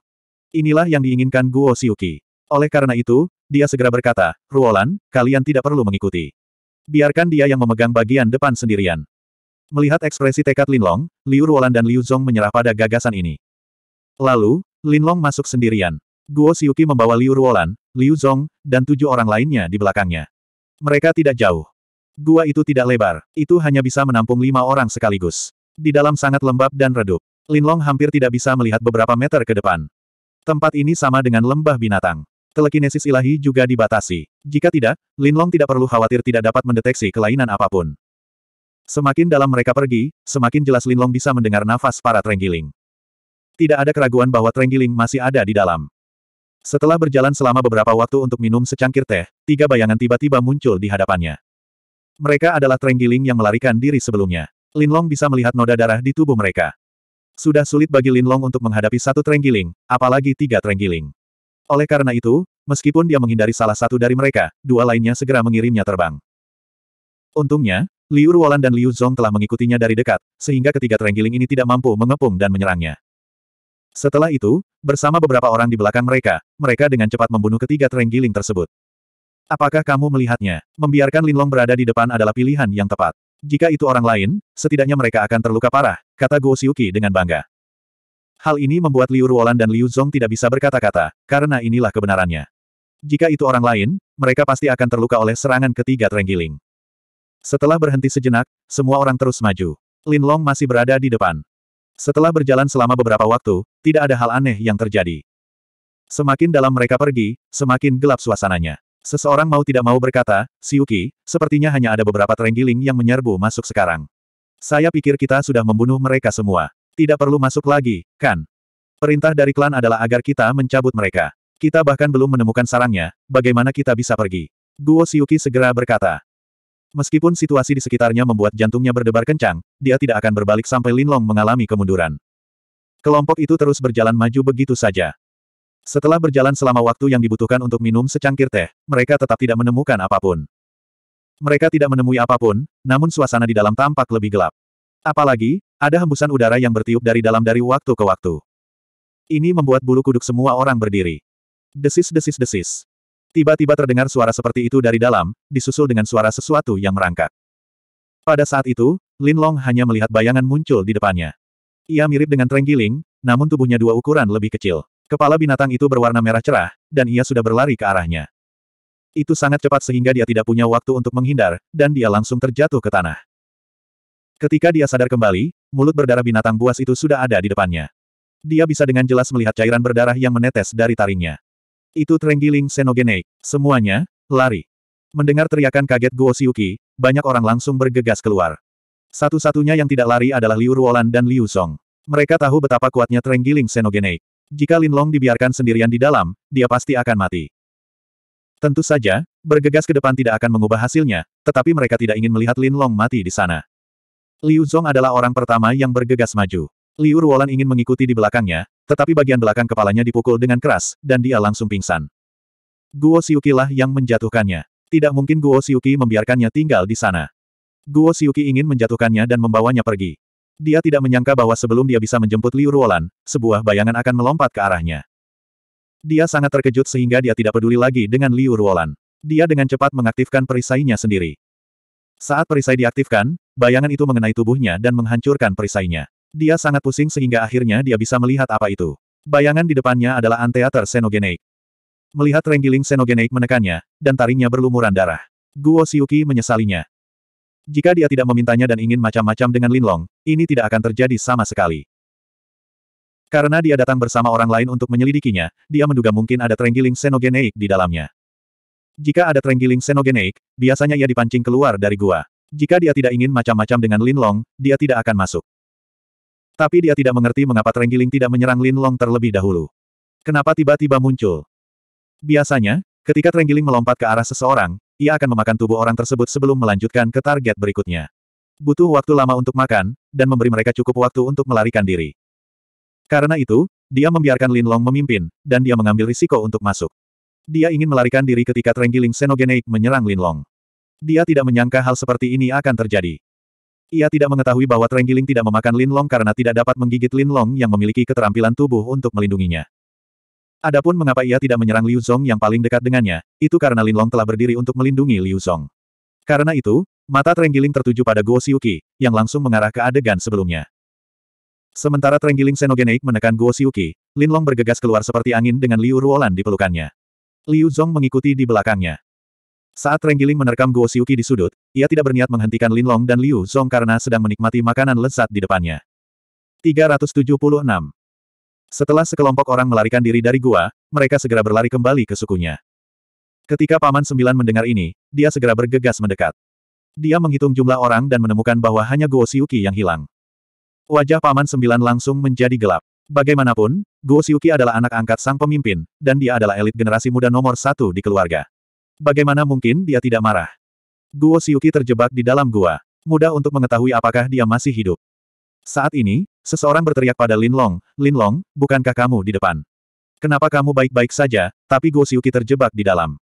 Inilah yang diinginkan Guo Siuki. Oleh karena itu, dia segera berkata, Ruolan, kalian tidak perlu mengikuti. Biarkan dia yang memegang bagian depan sendirian. Melihat ekspresi tekad Linlong, Liu Ruolan dan Liu Zong menyerah pada gagasan ini. Lalu, Linlong masuk sendirian. Guo Siuki membawa Liu Ruolan, Liu Zong, dan tujuh orang lainnya di belakangnya. Mereka tidak jauh. Gua itu tidak lebar, itu hanya bisa menampung lima orang sekaligus. Di dalam sangat lembab dan redup. Linlong hampir tidak bisa melihat beberapa meter ke depan. Tempat ini sama dengan lembah binatang. Telekinesis ilahi juga dibatasi. Jika tidak, Linlong tidak perlu khawatir tidak dapat mendeteksi kelainan apapun. Semakin dalam mereka pergi, semakin jelas Linlong bisa mendengar nafas para Trenggiling. Tidak ada keraguan bahwa Trenggiling masih ada di dalam. Setelah berjalan selama beberapa waktu untuk minum secangkir teh, tiga bayangan tiba-tiba muncul di hadapannya. Mereka adalah Trenggiling yang melarikan diri sebelumnya. Linlong bisa melihat noda darah di tubuh mereka. Sudah sulit bagi Linlong untuk menghadapi satu Trenggiling, apalagi tiga Trenggiling. Oleh karena itu, meskipun dia menghindari salah satu dari mereka, dua lainnya segera mengirimnya terbang. Untungnya, Liu Ruolan dan Liu Zhong telah mengikutinya dari dekat, sehingga ketiga Trenggiling ini tidak mampu mengepung dan menyerangnya. Setelah itu, bersama beberapa orang di belakang mereka, mereka dengan cepat membunuh ketiga terenggiling tersebut. Apakah kamu melihatnya? Membiarkan Linlong berada di depan adalah pilihan yang tepat. Jika itu orang lain, setidaknya mereka akan terluka parah, kata Guo Xiuqi dengan bangga. Hal ini membuat Liu Ruolan dan Liu Zhong tidak bisa berkata-kata, karena inilah kebenarannya. Jika itu orang lain, mereka pasti akan terluka oleh serangan ketiga terenggiling. Setelah berhenti sejenak, semua orang terus maju. Linlong masih berada di depan. Setelah berjalan selama beberapa waktu, tidak ada hal aneh yang terjadi. Semakin dalam mereka pergi, semakin gelap suasananya. Seseorang mau tidak mau berkata, Siuki, sepertinya hanya ada beberapa terenggiling yang menyerbu masuk sekarang. Saya pikir kita sudah membunuh mereka semua. Tidak perlu masuk lagi, kan? Perintah dari klan adalah agar kita mencabut mereka. Kita bahkan belum menemukan sarangnya, bagaimana kita bisa pergi? Guo Siuki segera berkata. Meskipun situasi di sekitarnya membuat jantungnya berdebar kencang, dia tidak akan berbalik sampai Lin Long mengalami kemunduran. Kelompok itu terus berjalan maju begitu saja. Setelah berjalan selama waktu yang dibutuhkan untuk minum secangkir teh, mereka tetap tidak menemukan apapun. Mereka tidak menemui apapun, namun suasana di dalam tampak lebih gelap. Apalagi, ada hembusan udara yang bertiup dari dalam dari waktu ke waktu. Ini membuat bulu kuduk semua orang berdiri. Desis-desis-desis. Tiba-tiba terdengar suara seperti itu dari dalam, disusul dengan suara sesuatu yang merangkak. Pada saat itu, Lin Long hanya melihat bayangan muncul di depannya. Ia mirip dengan Trenggiling, namun tubuhnya dua ukuran lebih kecil. Kepala binatang itu berwarna merah cerah, dan ia sudah berlari ke arahnya. Itu sangat cepat sehingga dia tidak punya waktu untuk menghindar, dan dia langsung terjatuh ke tanah. Ketika dia sadar kembali, mulut berdarah binatang buas itu sudah ada di depannya. Dia bisa dengan jelas melihat cairan berdarah yang menetes dari taringnya. Itu Trenggiling senogeneik. Semuanya, lari. Mendengar teriakan kaget Guo Siuki, banyak orang langsung bergegas keluar. Satu-satunya yang tidak lari adalah Liu Ruolan dan Liu Song. Mereka tahu betapa kuatnya Trenggiling senogeneik. Jika Lin Long dibiarkan sendirian di dalam, dia pasti akan mati. Tentu saja, bergegas ke depan tidak akan mengubah hasilnya, tetapi mereka tidak ingin melihat Lin Long mati di sana. Liu Zong adalah orang pertama yang bergegas maju. Liu Ruolan ingin mengikuti di belakangnya, tetapi bagian belakang kepalanya dipukul dengan keras, dan dia langsung pingsan. Guo Siuki lah yang menjatuhkannya. Tidak mungkin Guo Siuki membiarkannya tinggal di sana. Guo Siuki ingin menjatuhkannya dan membawanya pergi. Dia tidak menyangka bahwa sebelum dia bisa menjemput Liu Ruolan, sebuah bayangan akan melompat ke arahnya. Dia sangat terkejut sehingga dia tidak peduli lagi dengan Liu Ruolan. Dia dengan cepat mengaktifkan perisainya sendiri. Saat perisai diaktifkan, bayangan itu mengenai tubuhnya dan menghancurkan perisainya. Dia sangat pusing sehingga akhirnya dia bisa melihat apa itu. Bayangan di depannya adalah anteater senogeneik. Melihat renggiling senogeneik menekannya, dan taringnya berlumuran darah. Guo Siuki menyesalinya. Jika dia tidak memintanya dan ingin macam-macam dengan Linlong, ini tidak akan terjadi sama sekali. Karena dia datang bersama orang lain untuk menyelidikinya, dia menduga mungkin ada Trenggiling senogeneik di dalamnya. Jika ada Trenggiling senogeneik, biasanya ia dipancing keluar dari gua. Jika dia tidak ingin macam-macam dengan Linlong, dia tidak akan masuk. Tapi dia tidak mengerti mengapa Trenggiling tidak menyerang Lin Long terlebih dahulu. Kenapa tiba-tiba muncul? Biasanya, ketika Trenggiling melompat ke arah seseorang, ia akan memakan tubuh orang tersebut sebelum melanjutkan ke target berikutnya. Butuh waktu lama untuk makan, dan memberi mereka cukup waktu untuk melarikan diri. Karena itu, dia membiarkan Lin Long memimpin, dan dia mengambil risiko untuk masuk. Dia ingin melarikan diri ketika Trenggiling Senogeneik menyerang Lin Long. Dia tidak menyangka hal seperti ini akan terjadi. Ia tidak mengetahui bahwa Trenggiling tidak memakan linlong karena tidak dapat menggigit linlong yang memiliki keterampilan tubuh untuk melindunginya. Adapun mengapa ia tidak menyerang Liu Zong yang paling dekat dengannya, itu karena linlong telah berdiri untuk melindungi Liu Zong. Karena itu, mata Trenggiling tertuju pada Guo Xiuqi, yang langsung mengarah ke adegan sebelumnya. Sementara Trenggiling Senogeneik menekan Guo Xiuqi, Linlong bergegas keluar seperti angin dengan Liu Ruolan di pelukannya. Liu Zong mengikuti di belakangnya. Saat Renggiling menerkam Guo Xiuqi di sudut, ia tidak berniat menghentikan Lin Long dan Liu Zhong karena sedang menikmati makanan lezat di depannya. 376. Setelah sekelompok orang melarikan diri dari gua, mereka segera berlari kembali ke sukunya. Ketika Paman Sembilan mendengar ini, dia segera bergegas mendekat. Dia menghitung jumlah orang dan menemukan bahwa hanya Guo Xiuqi yang hilang. Wajah Paman Sembilan langsung menjadi gelap. Bagaimanapun, Guo Xiuqi adalah anak angkat sang pemimpin, dan dia adalah elit generasi muda nomor satu di keluarga. Bagaimana mungkin dia tidak marah? Guo Siuki terjebak di dalam gua. Mudah untuk mengetahui apakah dia masih hidup. Saat ini, seseorang berteriak pada Lin Long, Lin Long, bukankah kamu di depan? Kenapa kamu baik-baik saja, tapi Guo Siuki terjebak di dalam?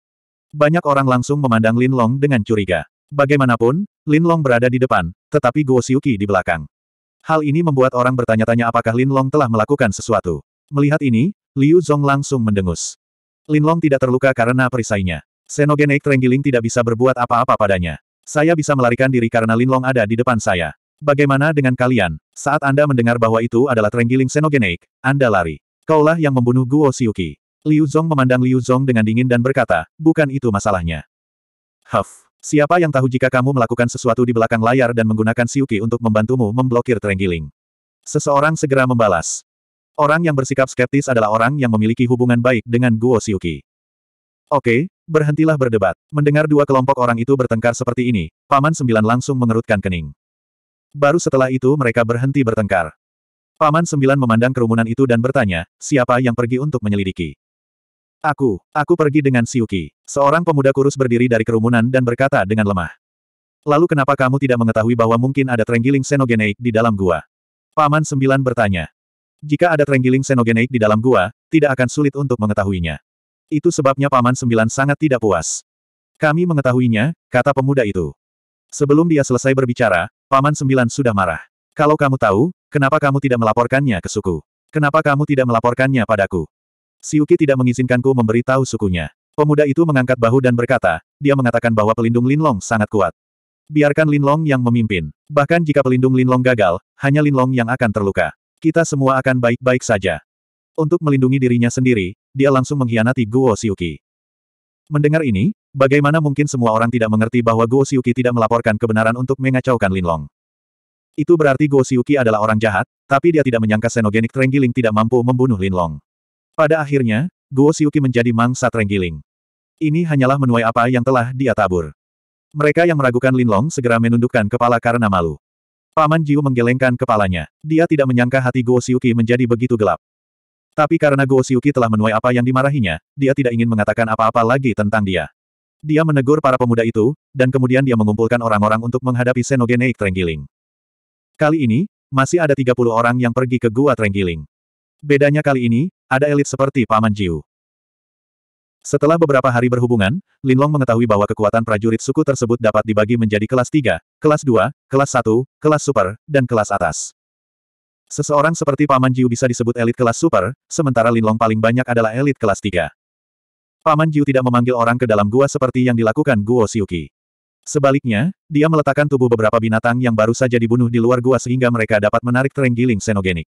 Banyak orang langsung memandang Lin Long dengan curiga. Bagaimanapun, Lin Long berada di depan, tetapi Guo Siuki di belakang. Hal ini membuat orang bertanya-tanya apakah Lin Long telah melakukan sesuatu. Melihat ini, Liu Zhong langsung mendengus. Lin Long tidak terluka karena perisainya. Xenogenic Trenggiling tidak bisa berbuat apa-apa padanya. Saya bisa melarikan diri karena Linlong ada di depan saya. Bagaimana dengan kalian? Saat Anda mendengar bahwa itu adalah Trenggiling Xenogenic, Anda lari. Kaulah yang membunuh Guo Siuki. Liu Zong memandang Liu Zong dengan dingin dan berkata, bukan itu masalahnya. Huff, siapa yang tahu jika kamu melakukan sesuatu di belakang layar dan menggunakan Siuki untuk membantumu memblokir Trenggiling? Seseorang segera membalas. Orang yang bersikap skeptis adalah orang yang memiliki hubungan baik dengan Guo Siuki. Oke, berhentilah berdebat. Mendengar dua kelompok orang itu bertengkar seperti ini, Paman Sembilan langsung mengerutkan kening. Baru setelah itu mereka berhenti bertengkar. Paman Sembilan memandang kerumunan itu dan bertanya, siapa yang pergi untuk menyelidiki? Aku, aku pergi dengan Siuki. Seorang pemuda kurus berdiri dari kerumunan dan berkata dengan lemah. Lalu kenapa kamu tidak mengetahui bahwa mungkin ada trenggiling senogeneik di dalam gua? Paman Sembilan bertanya. Jika ada trenggiling senogeneik di dalam gua, tidak akan sulit untuk mengetahuinya. Itu sebabnya Paman Sembilan sangat tidak puas. Kami mengetahuinya, kata pemuda itu. Sebelum dia selesai berbicara, Paman Sembilan sudah marah. Kalau kamu tahu, kenapa kamu tidak melaporkannya ke suku? Kenapa kamu tidak melaporkannya padaku? Siuki tidak mengizinkanku memberitahu sukunya. Pemuda itu mengangkat bahu dan berkata, dia mengatakan bahwa pelindung Linlong sangat kuat. Biarkan Linlong yang memimpin. Bahkan jika pelindung Linlong gagal, hanya Linlong yang akan terluka. Kita semua akan baik-baik saja. Untuk melindungi dirinya sendiri, dia langsung mengkhianati Guo Siuki. Mendengar ini, bagaimana mungkin semua orang tidak mengerti bahwa Guo Siuki tidak melaporkan kebenaran untuk mengacaukan Linlong. Itu berarti Guo Siuki adalah orang jahat, tapi dia tidak menyangka Senogenic Trenggiling tidak mampu membunuh Linlong. Pada akhirnya, Guo Siuki menjadi mangsa Trenggiling. Ini hanyalah menuai apa yang telah dia tabur. Mereka yang meragukan Linlong segera menundukkan kepala karena malu. Paman Jiu menggelengkan kepalanya. Dia tidak menyangka hati Guo Siuki menjadi begitu gelap. Tapi karena Guo Xiuqi telah menuai apa yang dimarahinya, dia tidak ingin mengatakan apa-apa lagi tentang dia. Dia menegur para pemuda itu, dan kemudian dia mengumpulkan orang-orang untuk menghadapi Xenogeneic Trenggiling. Kali ini, masih ada 30 orang yang pergi ke Gua Trenggiling. Bedanya kali ini, ada elit seperti Paman Jiu. Setelah beberapa hari berhubungan, Linlong mengetahui bahwa kekuatan prajurit suku tersebut dapat dibagi menjadi kelas 3, kelas 2, kelas 1, kelas super, dan kelas atas. Seseorang seperti Paman Jiu bisa disebut elit kelas super, sementara Linlong paling banyak adalah elit kelas 3. Paman Jiu tidak memanggil orang ke dalam gua seperti yang dilakukan Guo Siuki. Sebaliknya, dia meletakkan tubuh beberapa binatang yang baru saja dibunuh di luar gua sehingga mereka dapat menarik terenggiling senogenik.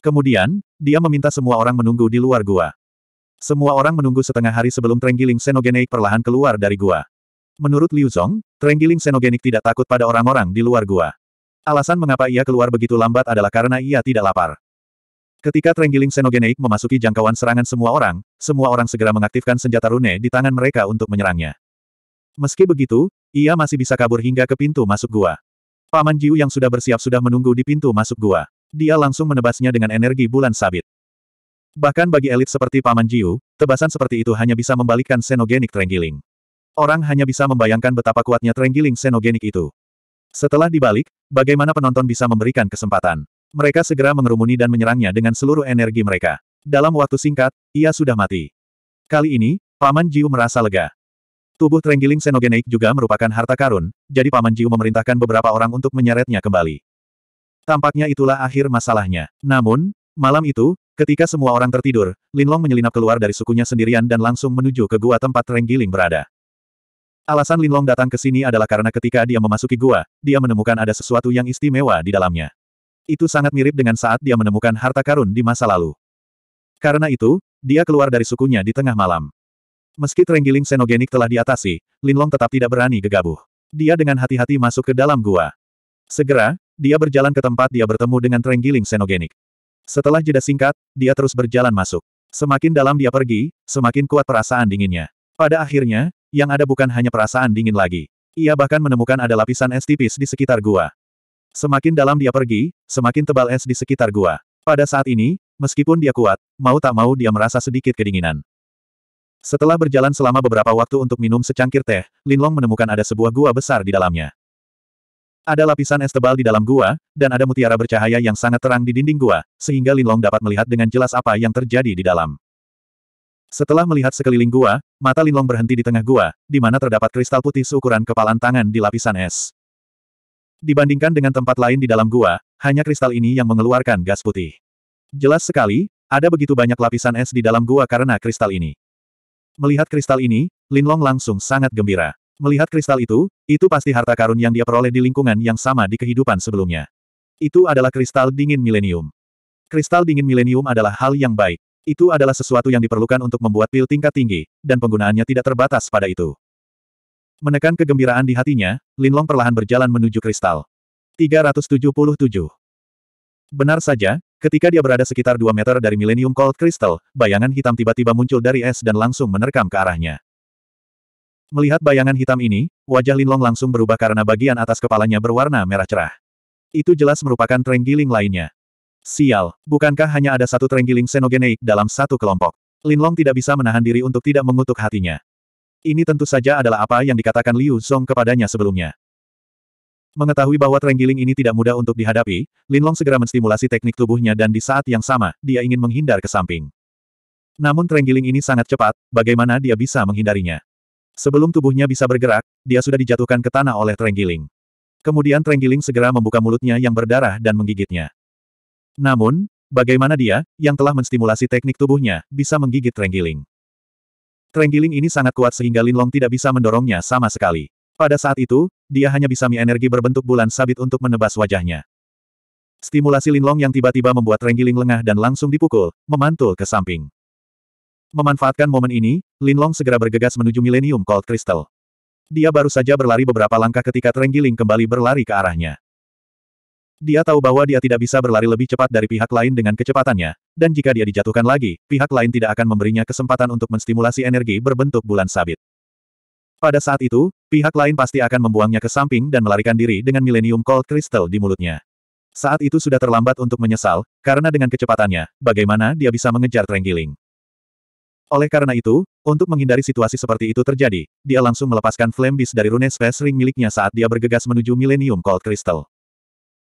Kemudian, dia meminta semua orang menunggu di luar gua. Semua orang menunggu setengah hari sebelum terenggiling Senogenik perlahan keluar dari gua. Menurut Liu Zhong, terenggiling Senogenik tidak takut pada orang-orang di luar gua. Alasan mengapa ia keluar begitu lambat adalah karena ia tidak lapar. Ketika Trenggiling senogeneik memasuki jangkauan serangan semua orang, semua orang segera mengaktifkan senjata rune di tangan mereka untuk menyerangnya. Meski begitu, ia masih bisa kabur hingga ke pintu masuk gua. Paman Jiu yang sudah bersiap sudah menunggu di pintu masuk gua. Dia langsung menebasnya dengan energi bulan sabit. Bahkan bagi elit seperti Paman Jiu, tebasan seperti itu hanya bisa membalikkan senogenik Trenggiling. Orang hanya bisa membayangkan betapa kuatnya Trenggiling senogenik itu. Setelah dibalik, bagaimana penonton bisa memberikan kesempatan? Mereka segera mengerumuni dan menyerangnya dengan seluruh energi mereka. Dalam waktu singkat, ia sudah mati. Kali ini, Paman Jiu merasa lega. Tubuh Trenggiling Senogenik juga merupakan harta karun, jadi Paman Jiu memerintahkan beberapa orang untuk menyeretnya kembali. Tampaknya itulah akhir masalahnya. Namun, malam itu, ketika semua orang tertidur, Linlong menyelinap keluar dari sukunya sendirian dan langsung menuju ke gua tempat Trenggiling berada. Alasan Linlong datang ke sini adalah karena ketika dia memasuki gua, dia menemukan ada sesuatu yang istimewa di dalamnya. Itu sangat mirip dengan saat dia menemukan harta karun di masa lalu. Karena itu, dia keluar dari sukunya di tengah malam. Meski terenggiling senogenik telah diatasi, Linlong tetap tidak berani gegabah. Dia dengan hati-hati masuk ke dalam gua. Segera, dia berjalan ke tempat dia bertemu dengan terenggiling senogenik. Setelah jeda singkat, dia terus berjalan masuk. Semakin dalam dia pergi, semakin kuat perasaan dinginnya. Pada akhirnya, yang ada bukan hanya perasaan dingin lagi. Ia bahkan menemukan ada lapisan es tipis di sekitar gua. Semakin dalam dia pergi, semakin tebal es di sekitar gua. Pada saat ini, meskipun dia kuat, mau tak mau dia merasa sedikit kedinginan. Setelah berjalan selama beberapa waktu untuk minum secangkir teh, Linlong menemukan ada sebuah gua besar di dalamnya. Ada lapisan es tebal di dalam gua, dan ada mutiara bercahaya yang sangat terang di dinding gua, sehingga Linlong dapat melihat dengan jelas apa yang terjadi di dalam. Setelah melihat sekeliling gua, mata Linlong berhenti di tengah gua, di mana terdapat kristal putih seukuran kepalan tangan di lapisan es. Dibandingkan dengan tempat lain di dalam gua, hanya kristal ini yang mengeluarkan gas putih. Jelas sekali, ada begitu banyak lapisan es di dalam gua karena kristal ini. Melihat kristal ini, Linlong langsung sangat gembira. Melihat kristal itu, itu pasti harta karun yang dia peroleh di lingkungan yang sama di kehidupan sebelumnya. Itu adalah kristal dingin milenium. Kristal dingin milenium adalah hal yang baik. Itu adalah sesuatu yang diperlukan untuk membuat pil tingkat tinggi, dan penggunaannya tidak terbatas pada itu. Menekan kegembiraan di hatinya, Linlong perlahan berjalan menuju kristal. 377. Benar saja, ketika dia berada sekitar 2 meter dari Millennium Cold Crystal, bayangan hitam tiba-tiba muncul dari es dan langsung menerkam ke arahnya. Melihat bayangan hitam ini, wajah Linlong langsung berubah karena bagian atas kepalanya berwarna merah cerah. Itu jelas merupakan trenggiling lainnya. Sial, bukankah hanya ada satu terenggiling senogeneik dalam satu kelompok? Linlong tidak bisa menahan diri untuk tidak mengutuk hatinya. Ini tentu saja adalah apa yang dikatakan Liu Song kepadanya sebelumnya. Mengetahui bahwa terenggiling ini tidak mudah untuk dihadapi, Linlong segera menstimulasi teknik tubuhnya dan di saat yang sama, dia ingin menghindar ke samping. Namun terenggiling ini sangat cepat, bagaimana dia bisa menghindarinya? Sebelum tubuhnya bisa bergerak, dia sudah dijatuhkan ke tanah oleh terenggiling. Kemudian terenggiling segera membuka mulutnya yang berdarah dan menggigitnya. Namun, bagaimana dia, yang telah menstimulasi teknik tubuhnya, bisa menggigit Trenggiling? Trenggiling ini sangat kuat sehingga Linlong tidak bisa mendorongnya sama sekali. Pada saat itu, dia hanya bisa mie energi berbentuk bulan sabit untuk menebas wajahnya. Stimulasi Linlong yang tiba-tiba membuat Trenggiling lengah dan langsung dipukul, memantul ke samping. Memanfaatkan momen ini, Linlong segera bergegas menuju Millennium Cold Crystal. Dia baru saja berlari beberapa langkah ketika Trenggiling kembali berlari ke arahnya. Dia tahu bahwa dia tidak bisa berlari lebih cepat dari pihak lain dengan kecepatannya, dan jika dia dijatuhkan lagi, pihak lain tidak akan memberinya kesempatan untuk menstimulasi energi berbentuk bulan sabit. Pada saat itu, pihak lain pasti akan membuangnya ke samping dan melarikan diri dengan Millennium Cold Crystal di mulutnya. Saat itu sudah terlambat untuk menyesal, karena dengan kecepatannya, bagaimana dia bisa mengejar Trenggiling. Oleh karena itu, untuk menghindari situasi seperti itu terjadi, dia langsung melepaskan Flame Beast dari Rune Space Ring miliknya saat dia bergegas menuju Millennium Cold Crystal.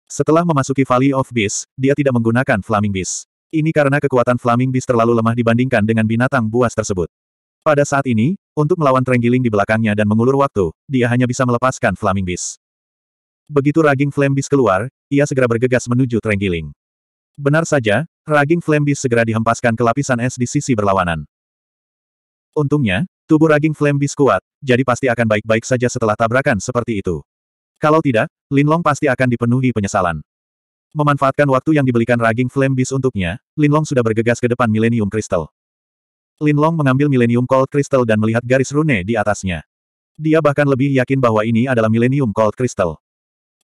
Setelah memasuki Valley of Beast, dia tidak menggunakan Flaming Beast. Ini karena kekuatan Flaming Beast terlalu lemah dibandingkan dengan binatang buas tersebut. Pada saat ini, untuk melawan Trenggiling di belakangnya dan mengulur waktu, dia hanya bisa melepaskan Flaming Beast. Begitu Raging Flame Beast keluar, ia segera bergegas menuju Trenggiling. Benar saja, Raging Flame Beast segera dihempaskan ke lapisan es di sisi berlawanan. Untungnya, tubuh Raging Flame Beast kuat, jadi pasti akan baik-baik saja setelah tabrakan seperti itu. Kalau tidak, Linlong pasti akan dipenuhi penyesalan. Memanfaatkan waktu yang dibelikan Raging Flame Beast untuknya, Linlong sudah bergegas ke depan Millennium Crystal. Linlong mengambil Millennium Cold Crystal dan melihat garis rune di atasnya. Dia bahkan lebih yakin bahwa ini adalah Millennium Cold Crystal.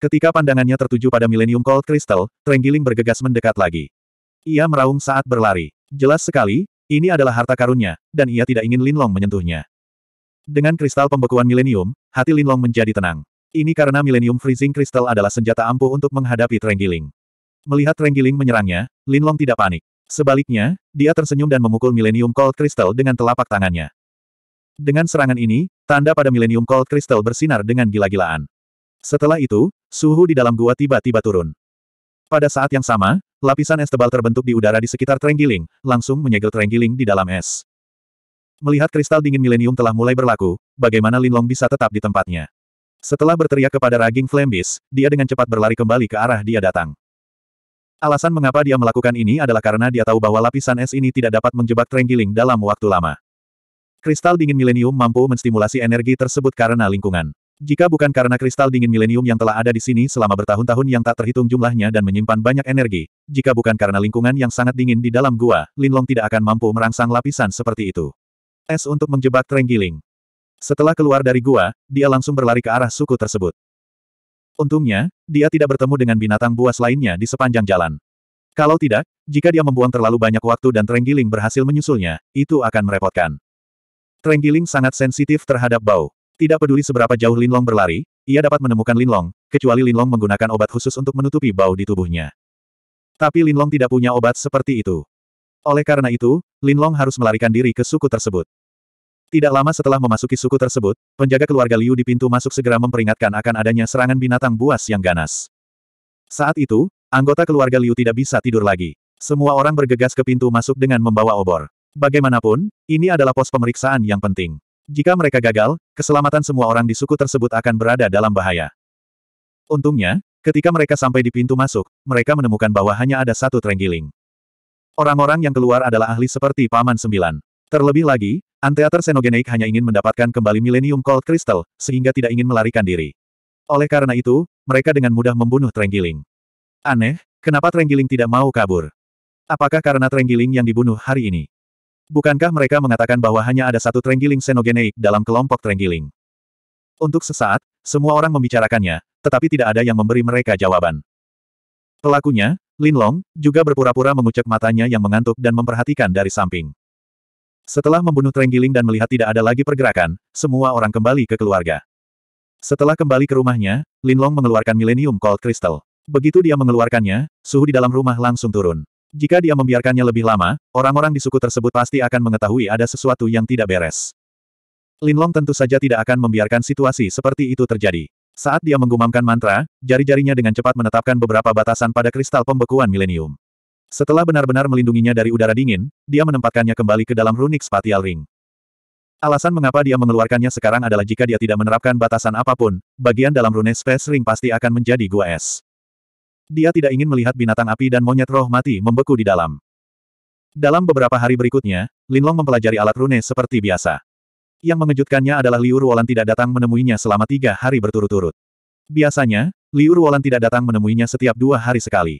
Ketika pandangannya tertuju pada Millennium Cold Crystal, Trenggiling bergegas mendekat lagi. Ia meraung saat berlari. Jelas sekali, ini adalah harta karunnya, dan ia tidak ingin Linlong menyentuhnya. Dengan kristal pembekuan Millennium, hati Linlong menjadi tenang. Ini karena Millennium Freezing Crystal adalah senjata ampuh untuk menghadapi Trenggiling. Melihat Trenggiling menyerangnya, Linlong tidak panik. Sebaliknya, dia tersenyum dan memukul Millennium Cold Crystal dengan telapak tangannya. Dengan serangan ini, tanda pada Millennium Cold Crystal bersinar dengan gila-gilaan. Setelah itu, suhu di dalam gua tiba-tiba turun. Pada saat yang sama, lapisan es tebal terbentuk di udara di sekitar Trenggiling, langsung menyegel Trenggiling di dalam es. Melihat kristal dingin Millennium telah mulai berlaku, bagaimana Linlong bisa tetap di tempatnya? Setelah berteriak kepada Raging Flambis, dia dengan cepat berlari kembali ke arah dia datang. Alasan mengapa dia melakukan ini adalah karena dia tahu bahwa lapisan es ini tidak dapat menjebak Trenggiling dalam waktu lama. Kristal dingin milenium mampu menstimulasi energi tersebut karena lingkungan. Jika bukan karena kristal dingin milenium yang telah ada di sini selama bertahun-tahun yang tak terhitung jumlahnya dan menyimpan banyak energi, jika bukan karena lingkungan yang sangat dingin di dalam gua, Linlong tidak akan mampu merangsang lapisan seperti itu. Es untuk menjebak Trenggiling. Setelah keluar dari gua, dia langsung berlari ke arah suku tersebut. Untungnya, dia tidak bertemu dengan binatang buas lainnya di sepanjang jalan. Kalau tidak, jika dia membuang terlalu banyak waktu dan Trenggiling berhasil menyusulnya, itu akan merepotkan. Trenggiling sangat sensitif terhadap bau. Tidak peduli seberapa jauh Linlong berlari, ia dapat menemukan Linlong, kecuali Linlong menggunakan obat khusus untuk menutupi bau di tubuhnya. Tapi Linlong tidak punya obat seperti itu. Oleh karena itu, Linlong harus melarikan diri ke suku tersebut. Tidak lama setelah memasuki suku tersebut, penjaga keluarga Liu di pintu masuk segera memperingatkan akan adanya serangan binatang buas yang ganas. Saat itu, anggota keluarga Liu tidak bisa tidur lagi. Semua orang bergegas ke pintu masuk dengan membawa obor. Bagaimanapun, ini adalah pos pemeriksaan yang penting. Jika mereka gagal, keselamatan semua orang di suku tersebut akan berada dalam bahaya. Untungnya, ketika mereka sampai di pintu masuk, mereka menemukan bahwa hanya ada satu trenggiling. Orang-orang yang keluar adalah ahli seperti Paman Sembilan. Terlebih lagi, Anteater Xenogeneik hanya ingin mendapatkan kembali Millennium Cold Crystal, sehingga tidak ingin melarikan diri. Oleh karena itu, mereka dengan mudah membunuh Trenggiling. Aneh, kenapa Trenggiling tidak mau kabur? Apakah karena Trenggiling yang dibunuh hari ini? Bukankah mereka mengatakan bahwa hanya ada satu Trenggiling Xenogeneik dalam kelompok Trenggiling? Untuk sesaat, semua orang membicarakannya, tetapi tidak ada yang memberi mereka jawaban. Pelakunya, Lin Long, juga berpura-pura mengucek matanya yang mengantuk dan memperhatikan dari samping. Setelah membunuh Trenggiling dan melihat tidak ada lagi pergerakan, semua orang kembali ke keluarga. Setelah kembali ke rumahnya, Lin Long mengeluarkan Millennium Cold Crystal. Begitu dia mengeluarkannya, suhu di dalam rumah langsung turun. Jika dia membiarkannya lebih lama, orang-orang di suku tersebut pasti akan mengetahui ada sesuatu yang tidak beres. Lin Long tentu saja tidak akan membiarkan situasi seperti itu terjadi. Saat dia menggumamkan mantra, jari-jarinya dengan cepat menetapkan beberapa batasan pada kristal pembekuan milenium. Setelah benar-benar melindunginya dari udara dingin, dia menempatkannya kembali ke dalam runik spatial ring. Alasan mengapa dia mengeluarkannya sekarang adalah jika dia tidak menerapkan batasan apapun, bagian dalam rune space ring pasti akan menjadi gua es. Dia tidak ingin melihat binatang api dan monyet roh mati membeku di dalam. Dalam beberapa hari berikutnya, Linlong mempelajari alat rune seperti biasa. Yang mengejutkannya adalah Liu Ruolan tidak datang menemuinya selama tiga hari berturut-turut. Biasanya, Liu Ruolan tidak datang menemuinya setiap dua hari sekali.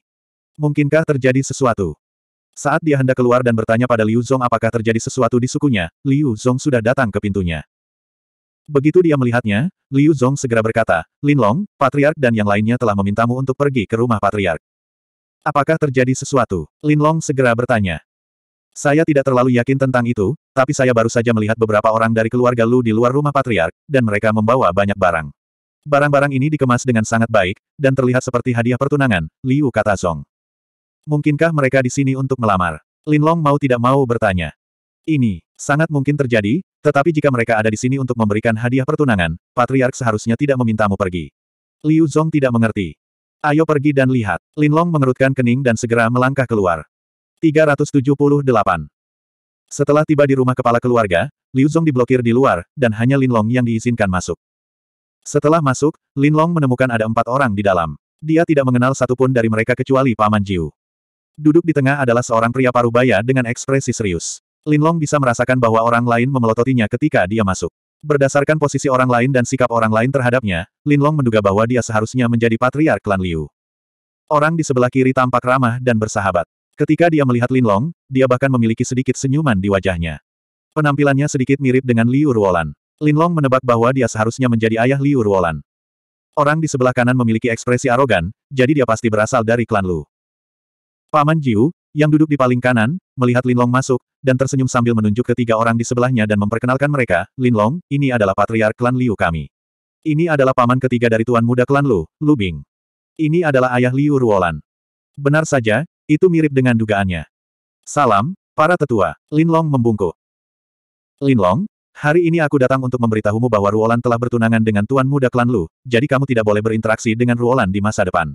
Mungkinkah terjadi sesuatu? Saat dia hendak keluar dan bertanya pada Liu Zong apakah terjadi sesuatu di sukunya, Liu Zong sudah datang ke pintunya. Begitu dia melihatnya, Liu Zong segera berkata, Lin Long, Patriark dan yang lainnya telah memintamu untuk pergi ke rumah Patriark. Apakah terjadi sesuatu? Lin Long segera bertanya. Saya tidak terlalu yakin tentang itu, tapi saya baru saja melihat beberapa orang dari keluarga Lu di luar rumah Patriark, dan mereka membawa banyak barang. Barang-barang ini dikemas dengan sangat baik, dan terlihat seperti hadiah pertunangan, Liu kata Zong. Mungkinkah mereka di sini untuk melamar? Linlong mau tidak mau bertanya. Ini, sangat mungkin terjadi, tetapi jika mereka ada di sini untuk memberikan hadiah pertunangan, Patriark seharusnya tidak memintamu pergi. Liu Zhong tidak mengerti. Ayo pergi dan lihat. Linlong mengerutkan kening dan segera melangkah keluar. 378. Setelah tiba di rumah kepala keluarga, Liu Zhong diblokir di luar, dan hanya Linlong yang diizinkan masuk. Setelah masuk, Linlong menemukan ada empat orang di dalam. Dia tidak mengenal satupun dari mereka kecuali Paman Jiu. Duduk di tengah adalah seorang pria parubaya dengan ekspresi serius. Lin Long bisa merasakan bahwa orang lain memelototinya ketika dia masuk. Berdasarkan posisi orang lain dan sikap orang lain terhadapnya, Lin Long menduga bahwa dia seharusnya menjadi patriark klan Liu. Orang di sebelah kiri tampak ramah dan bersahabat. Ketika dia melihat Lin Long, dia bahkan memiliki sedikit senyuman di wajahnya. Penampilannya sedikit mirip dengan Liu Ruolan. Lin Long menebak bahwa dia seharusnya menjadi ayah Liu Ruolan. Orang di sebelah kanan memiliki ekspresi arogan, jadi dia pasti berasal dari klan Lu. Paman Jiu, yang duduk di paling kanan, melihat Lin Long masuk, dan tersenyum sambil menunjuk ke tiga orang di sebelahnya dan memperkenalkan mereka, Lin Long, ini adalah patriar klan Liu kami. Ini adalah paman ketiga dari tuan muda klan Lu, Lu Bing. Ini adalah ayah Liu Ruolan. Benar saja, itu mirip dengan dugaannya. Salam, para tetua, Lin Long membungkuk. Lin Long, hari ini aku datang untuk memberitahumu bahwa Ruolan telah bertunangan dengan tuan muda klan Lu, jadi kamu tidak boleh berinteraksi dengan Ruolan di masa depan.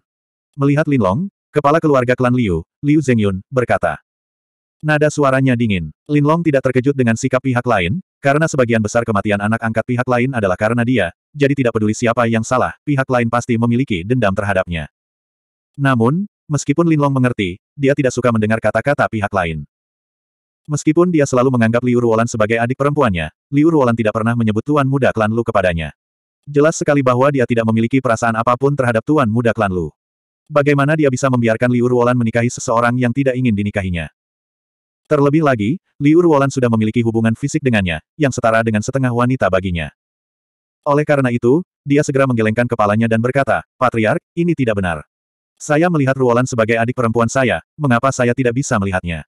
Melihat Lin Long. Kepala keluarga klan Liu, Liu Zhengyun, berkata. Nada suaranya dingin. Lin Long tidak terkejut dengan sikap pihak lain, karena sebagian besar kematian anak angkat pihak lain adalah karena dia, jadi tidak peduli siapa yang salah, pihak lain pasti memiliki dendam terhadapnya. Namun, meskipun Lin Long mengerti, dia tidak suka mendengar kata-kata pihak lain. Meskipun dia selalu menganggap Liu Ruolan sebagai adik perempuannya, Liu Ruolan tidak pernah menyebut tuan muda klan Lu kepadanya. Jelas sekali bahwa dia tidak memiliki perasaan apapun terhadap tuan muda klan Lu. Bagaimana dia bisa membiarkan Liu Ruolan menikahi seseorang yang tidak ingin dinikahinya? Terlebih lagi, Liu Ruolan sudah memiliki hubungan fisik dengannya, yang setara dengan setengah wanita baginya. Oleh karena itu, dia segera menggelengkan kepalanya dan berkata, Patriark, ini tidak benar. Saya melihat Ruolan sebagai adik perempuan saya, mengapa saya tidak bisa melihatnya?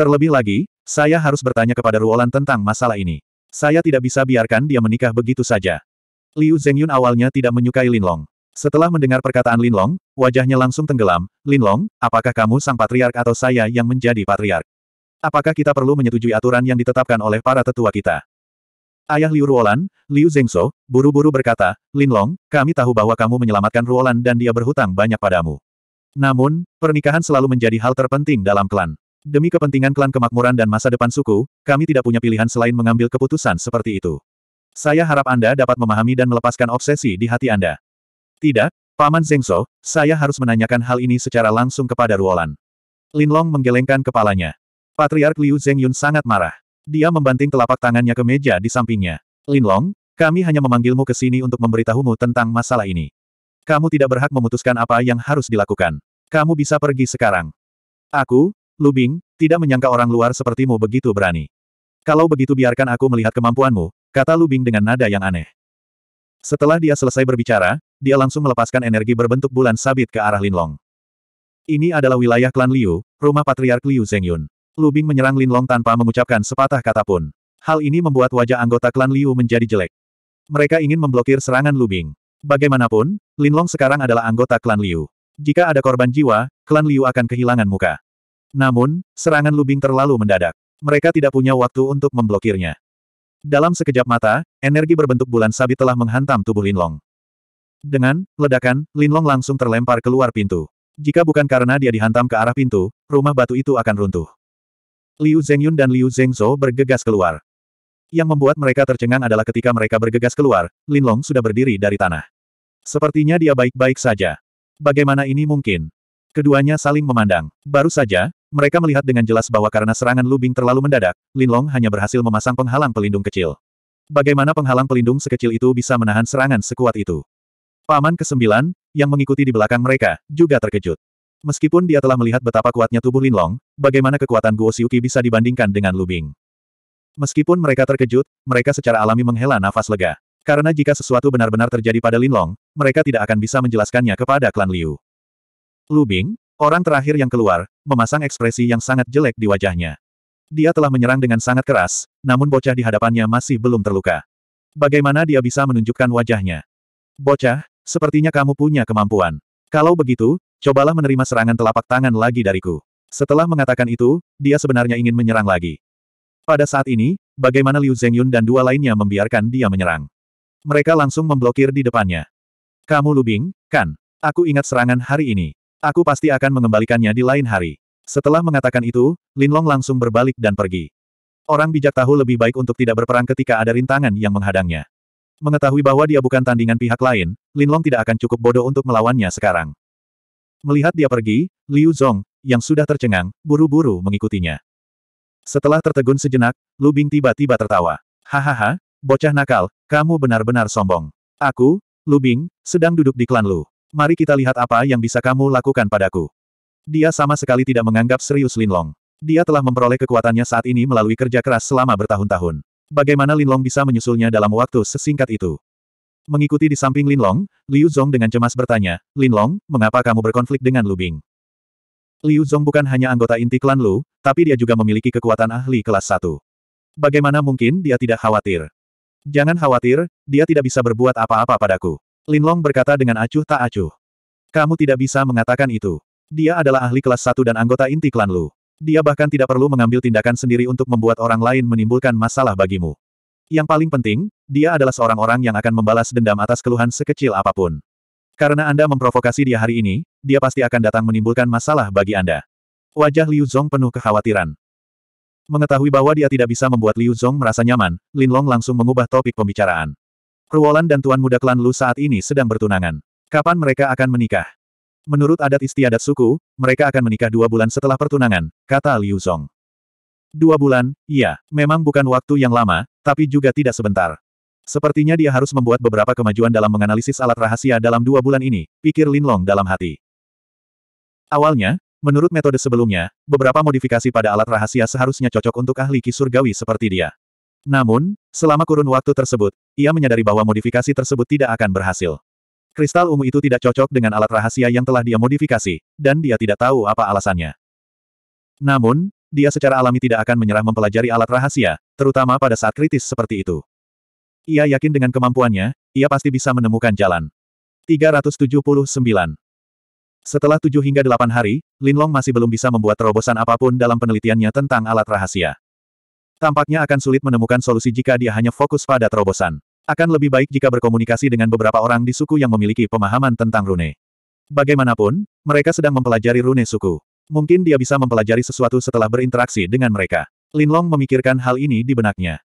Terlebih lagi, saya harus bertanya kepada Ruolan tentang masalah ini. Saya tidak bisa biarkan dia menikah begitu saja. Liu Zengyun awalnya tidak menyukai Linlong. Setelah mendengar perkataan Linlong, wajahnya langsung tenggelam, Linlong, apakah kamu sang patriark atau saya yang menjadi patriark? Apakah kita perlu menyetujui aturan yang ditetapkan oleh para tetua kita? Ayah Liu Ruolan, Liu Zhengso, buru-buru berkata, Linlong, kami tahu bahwa kamu menyelamatkan Ruolan dan dia berhutang banyak padamu. Namun, pernikahan selalu menjadi hal terpenting dalam klan. Demi kepentingan klan kemakmuran dan masa depan suku, kami tidak punya pilihan selain mengambil keputusan seperti itu. Saya harap Anda dapat memahami dan melepaskan obsesi di hati Anda. Tidak, Paman Zengso, saya harus menanyakan hal ini secara langsung kepada Ruolan. Linlong menggelengkan kepalanya. Patriark Liu Zhengyun sangat marah. Dia membanting telapak tangannya ke meja di sampingnya. Linlong, kami hanya memanggilmu ke sini untuk memberitahumu tentang masalah ini. Kamu tidak berhak memutuskan apa yang harus dilakukan. Kamu bisa pergi sekarang. Aku, Lubing, tidak menyangka orang luar sepertimu begitu berani. Kalau begitu biarkan aku melihat kemampuanmu, kata Lubing dengan nada yang aneh. Setelah dia selesai berbicara, dia langsung melepaskan energi berbentuk bulan sabit ke arah Linlong. Ini adalah wilayah klan Liu, rumah patriark Liu Zhengyun. Lubing menyerang Linlong tanpa mengucapkan sepatah kata pun. Hal ini membuat wajah anggota klan Liu menjadi jelek. Mereka ingin memblokir serangan Lubing. Bagaimanapun, Linlong sekarang adalah anggota klan Liu. Jika ada korban jiwa, klan Liu akan kehilangan muka. Namun, serangan Lubing terlalu mendadak. Mereka tidak punya waktu untuk memblokirnya. Dalam sekejap mata, energi berbentuk bulan sabit telah menghantam tubuh Linlong. Dengan ledakan, Linlong langsung terlempar keluar pintu. Jika bukan karena dia dihantam ke arah pintu, rumah batu itu akan runtuh. Liu Zhengyun dan Liu Zhengzhou bergegas keluar. Yang membuat mereka tercengang adalah ketika mereka bergegas keluar, Linlong sudah berdiri dari tanah. Sepertinya dia baik-baik saja. Bagaimana ini mungkin? Keduanya saling memandang. Baru saja, mereka melihat dengan jelas bahwa karena serangan Lubing terlalu mendadak, Linlong hanya berhasil memasang penghalang pelindung kecil. Bagaimana penghalang pelindung sekecil itu bisa menahan serangan sekuat itu? Paman kesembilan, yang mengikuti di belakang mereka, juga terkejut. Meskipun dia telah melihat betapa kuatnya tubuh Linlong, bagaimana kekuatan Guo Xiuqi bisa dibandingkan dengan Lu Bing. Meskipun mereka terkejut, mereka secara alami menghela nafas lega. Karena jika sesuatu benar-benar terjadi pada Linlong, mereka tidak akan bisa menjelaskannya kepada klan Liu. Lu Bing, orang terakhir yang keluar, memasang ekspresi yang sangat jelek di wajahnya. Dia telah menyerang dengan sangat keras, namun bocah di hadapannya masih belum terluka. Bagaimana dia bisa menunjukkan wajahnya? Bocah, Sepertinya kamu punya kemampuan. Kalau begitu, cobalah menerima serangan telapak tangan lagi dariku. Setelah mengatakan itu, dia sebenarnya ingin menyerang lagi. Pada saat ini, bagaimana Liu Zhengyun dan dua lainnya membiarkan dia menyerang. Mereka langsung memblokir di depannya. Kamu lubing, kan? Aku ingat serangan hari ini. Aku pasti akan mengembalikannya di lain hari. Setelah mengatakan itu, Linlong langsung berbalik dan pergi. Orang bijak tahu lebih baik untuk tidak berperang ketika ada rintangan yang menghadangnya. Mengetahui bahwa dia bukan tandingan pihak lain, Linlong tidak akan cukup bodoh untuk melawannya sekarang. Melihat dia pergi, Liu Zong, yang sudah tercengang, buru-buru mengikutinya. Setelah tertegun sejenak, Lu Bing tiba-tiba tertawa. Hahaha, bocah nakal, kamu benar-benar sombong. Aku, Lu Bing, sedang duduk di klan Lu. Mari kita lihat apa yang bisa kamu lakukan padaku. Dia sama sekali tidak menganggap serius Linlong. Dia telah memperoleh kekuatannya saat ini melalui kerja keras selama bertahun-tahun. Bagaimana Linlong bisa menyusulnya dalam waktu sesingkat itu? Mengikuti di samping Linlong, Liu Zhong dengan cemas bertanya, Linlong, mengapa kamu berkonflik dengan Lu Bing? Liu Zhong bukan hanya anggota inti klan Lu, tapi dia juga memiliki kekuatan ahli kelas 1. Bagaimana mungkin dia tidak khawatir? Jangan khawatir, dia tidak bisa berbuat apa-apa padaku. Linlong berkata dengan acuh tak acuh. Kamu tidak bisa mengatakan itu. Dia adalah ahli kelas 1 dan anggota inti klan Lu. Dia bahkan tidak perlu mengambil tindakan sendiri untuk membuat orang lain menimbulkan masalah bagimu. Yang paling penting, dia adalah seorang orang yang akan membalas dendam atas keluhan sekecil apapun. Karena Anda memprovokasi dia hari ini, dia pasti akan datang menimbulkan masalah bagi Anda. Wajah Liu Zhong penuh kekhawatiran. Mengetahui bahwa dia tidak bisa membuat Liu Zhong merasa nyaman, Lin Long langsung mengubah topik pembicaraan. Ruolan dan Tuan Muda Klan Lu saat ini sedang bertunangan. Kapan mereka akan menikah? Menurut adat istiadat suku, mereka akan menikah dua bulan setelah pertunangan, kata Liu Zong. Dua bulan, iya, memang bukan waktu yang lama, tapi juga tidak sebentar. Sepertinya dia harus membuat beberapa kemajuan dalam menganalisis alat rahasia dalam dua bulan ini, pikir Lin Long dalam hati. Awalnya, menurut metode sebelumnya, beberapa modifikasi pada alat rahasia seharusnya cocok untuk ahli kisurgawi seperti dia. Namun, selama kurun waktu tersebut, ia menyadari bahwa modifikasi tersebut tidak akan berhasil. Kristal ungu itu tidak cocok dengan alat rahasia yang telah dia modifikasi, dan dia tidak tahu apa alasannya. Namun, dia secara alami tidak akan menyerah mempelajari alat rahasia, terutama pada saat kritis seperti itu. Ia yakin dengan kemampuannya, ia pasti bisa menemukan jalan. 379. Setelah tujuh hingga delapan hari, Lin Long masih belum bisa membuat terobosan apapun dalam penelitiannya tentang alat rahasia. Tampaknya akan sulit menemukan solusi jika dia hanya fokus pada terobosan. Akan lebih baik jika berkomunikasi dengan beberapa orang di suku yang memiliki pemahaman tentang rune. Bagaimanapun, mereka sedang mempelajari rune suku. Mungkin dia bisa mempelajari sesuatu setelah berinteraksi dengan mereka. Linlong memikirkan hal ini di benaknya.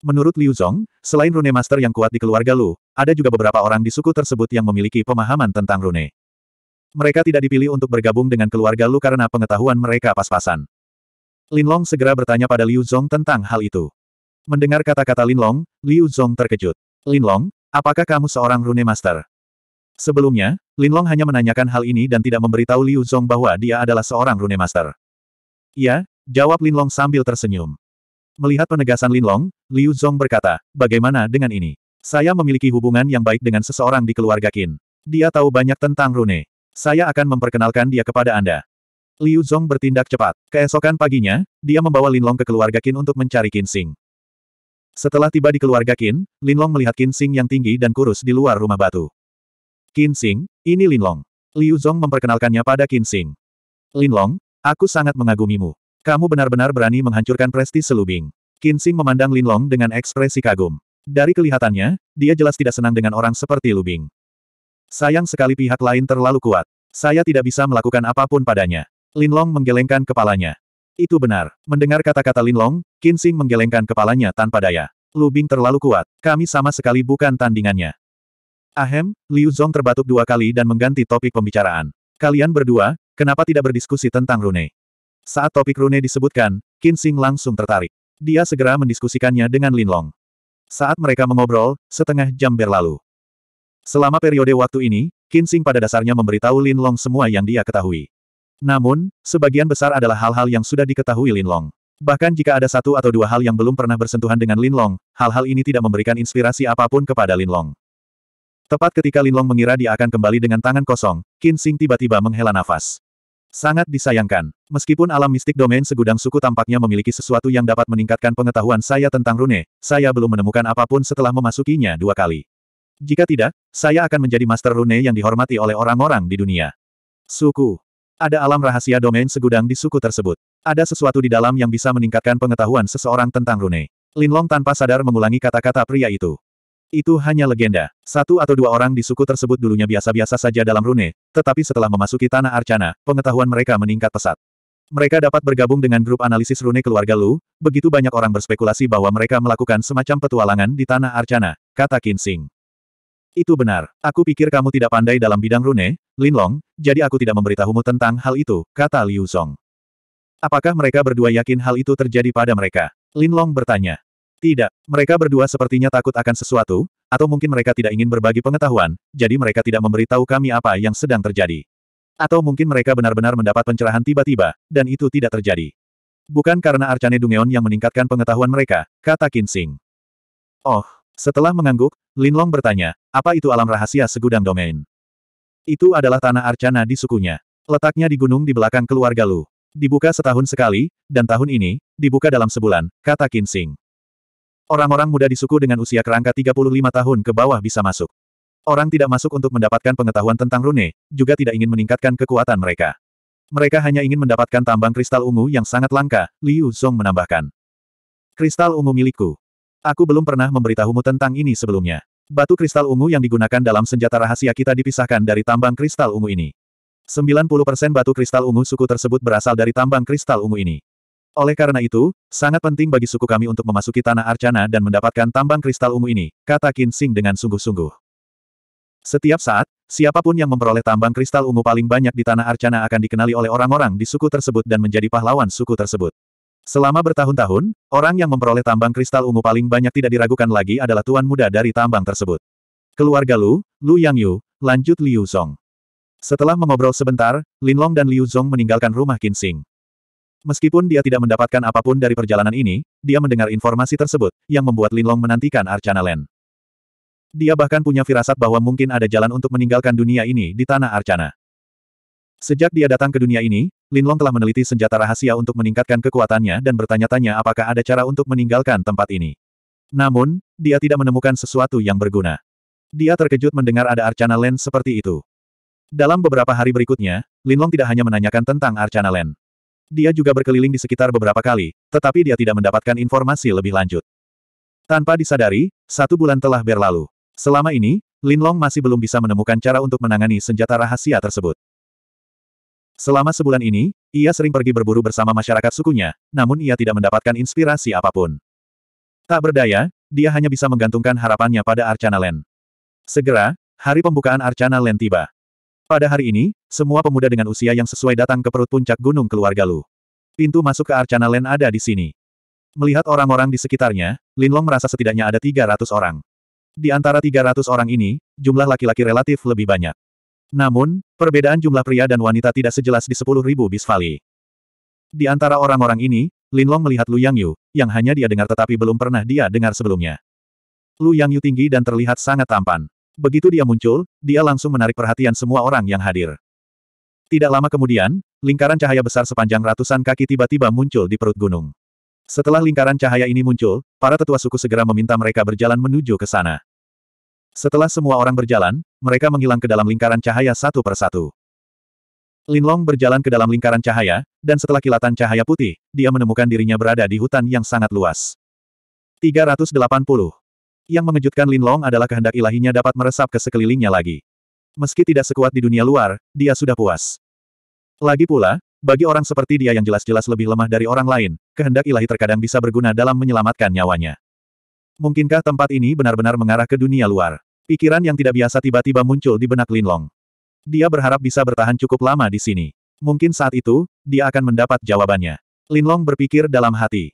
Menurut Liu Zhong, selain rune master yang kuat di keluarga Lu, ada juga beberapa orang di suku tersebut yang memiliki pemahaman tentang rune. Mereka tidak dipilih untuk bergabung dengan keluarga Lu karena pengetahuan mereka pas-pasan. Linlong segera bertanya pada Liu Zhong tentang hal itu. Mendengar kata-kata Lin Long, Liu Zong terkejut. Lin Long, apakah kamu seorang rune master? Sebelumnya, Lin Long hanya menanyakan hal ini dan tidak memberitahu Liu Zong bahwa dia adalah seorang rune master. Ya, jawab Lin Long sambil tersenyum. Melihat penegasan Lin Long, Liu Zong berkata, bagaimana dengan ini? Saya memiliki hubungan yang baik dengan seseorang di keluarga Qin. Dia tahu banyak tentang rune. Saya akan memperkenalkan dia kepada Anda. Liu Zong bertindak cepat. Keesokan paginya, dia membawa Lin Long ke keluarga Qin untuk mencari Qin Xing. Setelah tiba di keluarga Qin, Linlong melihat Qin Xing yang tinggi dan kurus di luar rumah batu. Qin Xing, ini Linlong. Liu Zong memperkenalkannya pada Qin Xing. Linlong, aku sangat mengagumimu. Kamu benar-benar berani menghancurkan prestise Selubing. Qin Xing memandang Linlong dengan ekspresi kagum. Dari kelihatannya, dia jelas tidak senang dengan orang seperti Lubing. Sayang sekali pihak lain terlalu kuat. Saya tidak bisa melakukan apapun padanya. Linlong menggelengkan kepalanya. Itu benar. Mendengar kata-kata Lin Linlong, Kinsing menggelengkan kepalanya tanpa daya. Lu Bing terlalu kuat, kami sama sekali bukan tandingannya. Ahem, Liu Zhong terbatuk dua kali dan mengganti topik pembicaraan. Kalian berdua, kenapa tidak berdiskusi tentang Rune? Saat topik Rune disebutkan, Kinsing langsung tertarik. Dia segera mendiskusikannya dengan Lin Long. Saat mereka mengobrol, setengah jam berlalu. Selama periode waktu ini, Kinsing pada dasarnya memberitahu Long semua yang dia ketahui. Namun, sebagian besar adalah hal-hal yang sudah diketahui Linlong. Bahkan jika ada satu atau dua hal yang belum pernah bersentuhan dengan Linlong, hal-hal ini tidak memberikan inspirasi apapun kepada Linlong. Tepat ketika Linlong mengira dia akan kembali dengan tangan kosong, Qin Xing tiba-tiba menghela nafas. Sangat disayangkan. Meskipun alam mistik domain segudang suku tampaknya memiliki sesuatu yang dapat meningkatkan pengetahuan saya tentang rune, saya belum menemukan apapun setelah memasukinya dua kali. Jika tidak, saya akan menjadi master rune yang dihormati oleh orang-orang di dunia. Suku. Ada alam rahasia domain segudang di suku tersebut. Ada sesuatu di dalam yang bisa meningkatkan pengetahuan seseorang tentang rune. Linlong tanpa sadar mengulangi kata-kata pria itu. Itu hanya legenda. Satu atau dua orang di suku tersebut dulunya biasa-biasa saja dalam rune, tetapi setelah memasuki tanah Arcana, pengetahuan mereka meningkat pesat. Mereka dapat bergabung dengan grup analisis rune keluarga Lu, begitu banyak orang berspekulasi bahwa mereka melakukan semacam petualangan di tanah Arcana, kata Kinsing. Itu benar. Aku pikir kamu tidak pandai dalam bidang rune, Linlong, jadi aku tidak memberitahumu tentang hal itu, kata Liu Song. Apakah mereka berdua yakin hal itu terjadi pada mereka? Linlong bertanya. Tidak, mereka berdua sepertinya takut akan sesuatu, atau mungkin mereka tidak ingin berbagi pengetahuan, jadi mereka tidak memberitahu kami apa yang sedang terjadi. Atau mungkin mereka benar-benar mendapat pencerahan tiba-tiba, dan itu tidak terjadi. Bukan karena Arcane Dungeon yang meningkatkan pengetahuan mereka, kata Qin Kinsing. Oh, setelah mengangguk, Linlong bertanya, apa itu alam rahasia segudang domain? Itu adalah tanah Arcana di sukunya. Letaknya di gunung di belakang keluarga Lu. Dibuka setahun sekali, dan tahun ini, dibuka dalam sebulan, kata Kinsing. Orang-orang muda di suku dengan usia kerangka 35 tahun ke bawah bisa masuk. Orang tidak masuk untuk mendapatkan pengetahuan tentang rune, juga tidak ingin meningkatkan kekuatan mereka. Mereka hanya ingin mendapatkan tambang kristal ungu yang sangat langka, Liu Zong menambahkan. Kristal ungu milikku. Aku belum pernah memberitahumu tentang ini sebelumnya. Batu kristal ungu yang digunakan dalam senjata rahasia kita dipisahkan dari tambang kristal ungu ini. 90% batu kristal ungu suku tersebut berasal dari tambang kristal ungu ini. Oleh karena itu, sangat penting bagi suku kami untuk memasuki tanah Arcana dan mendapatkan tambang kristal ungu ini, kata Qin Xing dengan sungguh-sungguh. Setiap saat, siapapun yang memperoleh tambang kristal ungu paling banyak di tanah Arcana akan dikenali oleh orang-orang di suku tersebut dan menjadi pahlawan suku tersebut. Selama bertahun-tahun, orang yang memperoleh tambang kristal ungu paling banyak tidak diragukan lagi adalah tuan muda dari tambang tersebut. Keluarga Lu, Lu Yang Yu, lanjut Liu Zong. Setelah mengobrol sebentar, lin long dan Liu Zong meninggalkan rumah Kinsing. Meskipun dia tidak mendapatkan apapun dari perjalanan ini, dia mendengar informasi tersebut, yang membuat lin long menantikan Arcana Land. Dia bahkan punya firasat bahwa mungkin ada jalan untuk meninggalkan dunia ini di tanah Arcana. Sejak dia datang ke dunia ini, Linlong telah meneliti senjata rahasia untuk meningkatkan kekuatannya dan bertanya-tanya apakah ada cara untuk meninggalkan tempat ini. Namun, dia tidak menemukan sesuatu yang berguna. Dia terkejut mendengar ada Arcana Land seperti itu. Dalam beberapa hari berikutnya, Linlong tidak hanya menanyakan tentang Arcana Land. Dia juga berkeliling di sekitar beberapa kali, tetapi dia tidak mendapatkan informasi lebih lanjut. Tanpa disadari, satu bulan telah berlalu. Selama ini, Linlong masih belum bisa menemukan cara untuk menangani senjata rahasia tersebut. Selama sebulan ini, ia sering pergi berburu bersama masyarakat sukunya, namun ia tidak mendapatkan inspirasi apapun. Tak berdaya, dia hanya bisa menggantungkan harapannya pada Arcana Land. Segera, hari pembukaan Arcana Land tiba. Pada hari ini, semua pemuda dengan usia yang sesuai datang ke perut puncak gunung keluarga Lu. Pintu masuk ke Arcana Land ada di sini. Melihat orang-orang di sekitarnya, Linlong merasa setidaknya ada 300 orang. Di antara 300 orang ini, jumlah laki-laki relatif lebih banyak. Namun, perbedaan jumlah pria dan wanita tidak sejelas di sepuluh 10.000 Bisvali. Di antara orang-orang ini, Linlong melihat Lu Yang Yu, yang hanya dia dengar tetapi belum pernah dia dengar sebelumnya. Lu Yang Yu tinggi dan terlihat sangat tampan. Begitu dia muncul, dia langsung menarik perhatian semua orang yang hadir. Tidak lama kemudian, lingkaran cahaya besar sepanjang ratusan kaki tiba-tiba muncul di perut gunung. Setelah lingkaran cahaya ini muncul, para tetua suku segera meminta mereka berjalan menuju ke sana. Setelah semua orang berjalan, mereka menghilang ke dalam lingkaran cahaya satu persatu. Linlong berjalan ke dalam lingkaran cahaya, dan setelah kilatan cahaya putih, dia menemukan dirinya berada di hutan yang sangat luas. 380. Yang mengejutkan Linlong adalah kehendak ilahinya dapat meresap ke sekelilingnya lagi. Meski tidak sekuat di dunia luar, dia sudah puas. Lagi pula, bagi orang seperti dia yang jelas-jelas lebih lemah dari orang lain, kehendak ilahi terkadang bisa berguna dalam menyelamatkan nyawanya. Mungkinkah tempat ini benar-benar mengarah ke dunia luar? Pikiran yang tidak biasa tiba-tiba muncul di benak Linlong. Dia berharap bisa bertahan cukup lama di sini. Mungkin saat itu, dia akan mendapat jawabannya. Linlong berpikir dalam hati.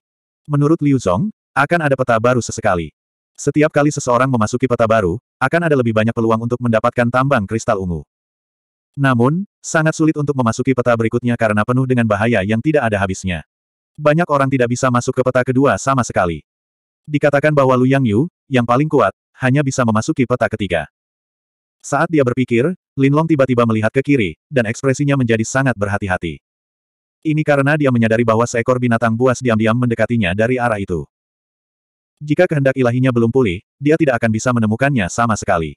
Menurut Liu Zong, akan ada peta baru sesekali. Setiap kali seseorang memasuki peta baru, akan ada lebih banyak peluang untuk mendapatkan tambang kristal ungu. Namun, sangat sulit untuk memasuki peta berikutnya karena penuh dengan bahaya yang tidak ada habisnya. Banyak orang tidak bisa masuk ke peta kedua sama sekali. Dikatakan bahwa Lu Yang Yu, yang paling kuat, hanya bisa memasuki peta ketiga. Saat dia berpikir, Linlong tiba-tiba melihat ke kiri, dan ekspresinya menjadi sangat berhati-hati. Ini karena dia menyadari bahwa seekor binatang buas diam-diam mendekatinya dari arah itu. Jika kehendak ilahinya belum pulih, dia tidak akan bisa menemukannya sama sekali.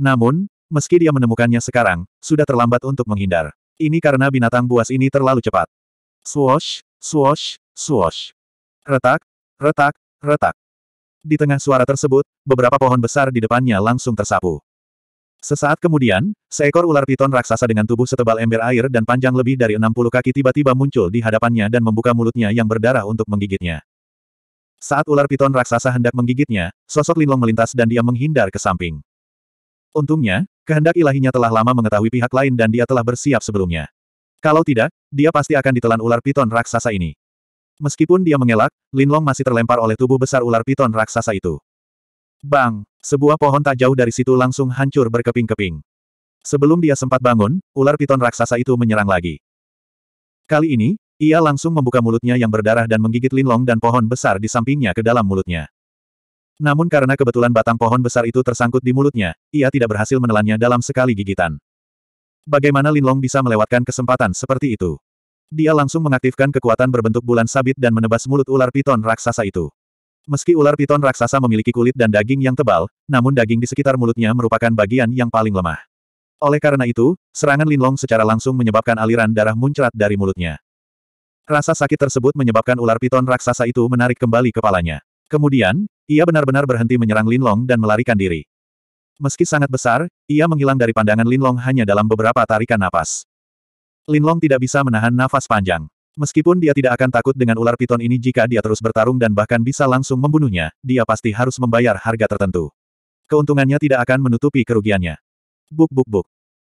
Namun, meski dia menemukannya sekarang, sudah terlambat untuk menghindar. Ini karena binatang buas ini terlalu cepat. Swosh, swosh, swosh. Retak, retak, retak. Di tengah suara tersebut, beberapa pohon besar di depannya langsung tersapu. Sesaat kemudian, seekor ular piton raksasa dengan tubuh setebal ember air dan panjang lebih dari 60 kaki tiba-tiba muncul di hadapannya dan membuka mulutnya yang berdarah untuk menggigitnya. Saat ular piton raksasa hendak menggigitnya, sosok Linlong melintas dan dia menghindar ke samping. Untungnya, kehendak ilahinya telah lama mengetahui pihak lain dan dia telah bersiap sebelumnya. Kalau tidak, dia pasti akan ditelan ular piton raksasa ini. Meskipun dia mengelak, Linlong masih terlempar oleh tubuh besar ular piton raksasa itu. Bang! Sebuah pohon tak jauh dari situ langsung hancur berkeping-keping. Sebelum dia sempat bangun, ular piton raksasa itu menyerang lagi. Kali ini, ia langsung membuka mulutnya yang berdarah dan menggigit Linlong dan pohon besar di sampingnya ke dalam mulutnya. Namun karena kebetulan batang pohon besar itu tersangkut di mulutnya, ia tidak berhasil menelannya dalam sekali gigitan. Bagaimana Linlong bisa melewatkan kesempatan seperti itu? Dia langsung mengaktifkan kekuatan berbentuk bulan sabit dan menebas mulut ular piton raksasa itu. Meski ular piton raksasa memiliki kulit dan daging yang tebal, namun daging di sekitar mulutnya merupakan bagian yang paling lemah. Oleh karena itu, serangan Linlong secara langsung menyebabkan aliran darah muncrat dari mulutnya. Rasa sakit tersebut menyebabkan ular piton raksasa itu menarik kembali kepalanya. Kemudian, ia benar-benar berhenti menyerang Linlong dan melarikan diri. Meski sangat besar, ia menghilang dari pandangan Linlong hanya dalam beberapa tarikan napas. Linlong tidak bisa menahan nafas panjang. Meskipun dia tidak akan takut dengan ular piton ini jika dia terus bertarung dan bahkan bisa langsung membunuhnya, dia pasti harus membayar harga tertentu. Keuntungannya tidak akan menutupi kerugiannya. Buk buk buk.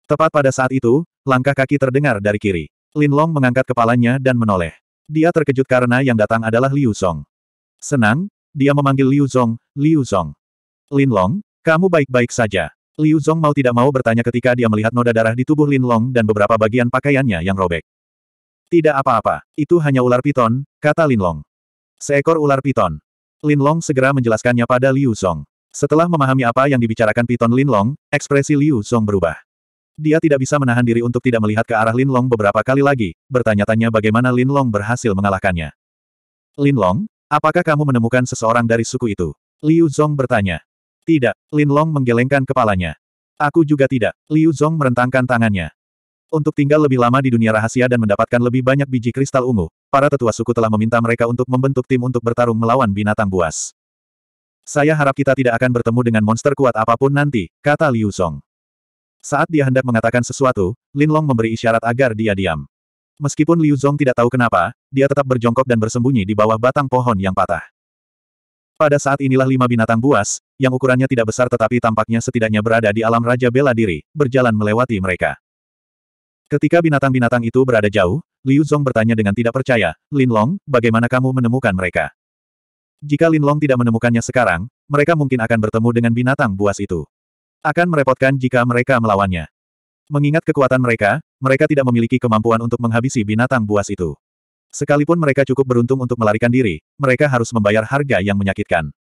Tepat pada saat itu, langkah kaki terdengar dari kiri. Linlong mengangkat kepalanya dan menoleh. Dia terkejut karena yang datang adalah Liu Zong. Senang, dia memanggil Liu Zong, Liu Zong. Linlong, kamu baik-baik saja. Liu Zong mau tidak mau bertanya ketika dia melihat noda darah di tubuh Lin Long dan beberapa bagian pakaiannya yang robek. Tidak apa-apa, itu hanya ular piton, kata Lin Long. Seekor ular piton. Lin Long segera menjelaskannya pada Liu Zong. Setelah memahami apa yang dibicarakan piton Lin Long, ekspresi Liu Zong berubah. Dia tidak bisa menahan diri untuk tidak melihat ke arah Lin Long beberapa kali lagi, bertanya-tanya bagaimana Lin Long berhasil mengalahkannya. Lin Long, apakah kamu menemukan seseorang dari suku itu? Liu Zong bertanya. Tidak, Lin Long menggelengkan kepalanya. Aku juga tidak, Liu Zhong merentangkan tangannya. Untuk tinggal lebih lama di dunia rahasia dan mendapatkan lebih banyak biji kristal ungu, para tetua suku telah meminta mereka untuk membentuk tim untuk bertarung melawan binatang buas. Saya harap kita tidak akan bertemu dengan monster kuat apapun nanti, kata Liu Zhong. Saat dia hendak mengatakan sesuatu, Lin Long memberi isyarat agar dia diam. Meskipun Liu Zhong tidak tahu kenapa, dia tetap berjongkok dan bersembunyi di bawah batang pohon yang patah. Pada saat inilah lima binatang buas, yang ukurannya tidak besar tetapi tampaknya setidaknya berada di alam Raja Bela Diri, berjalan melewati mereka. Ketika binatang-binatang itu berada jauh, Liu Zong bertanya dengan tidak percaya, Lin Long, bagaimana kamu menemukan mereka? Jika Lin Long tidak menemukannya sekarang, mereka mungkin akan bertemu dengan binatang buas itu. Akan merepotkan jika mereka melawannya. Mengingat kekuatan mereka, mereka tidak memiliki kemampuan untuk menghabisi binatang buas itu. Sekalipun mereka cukup beruntung untuk melarikan diri, mereka harus membayar harga yang menyakitkan.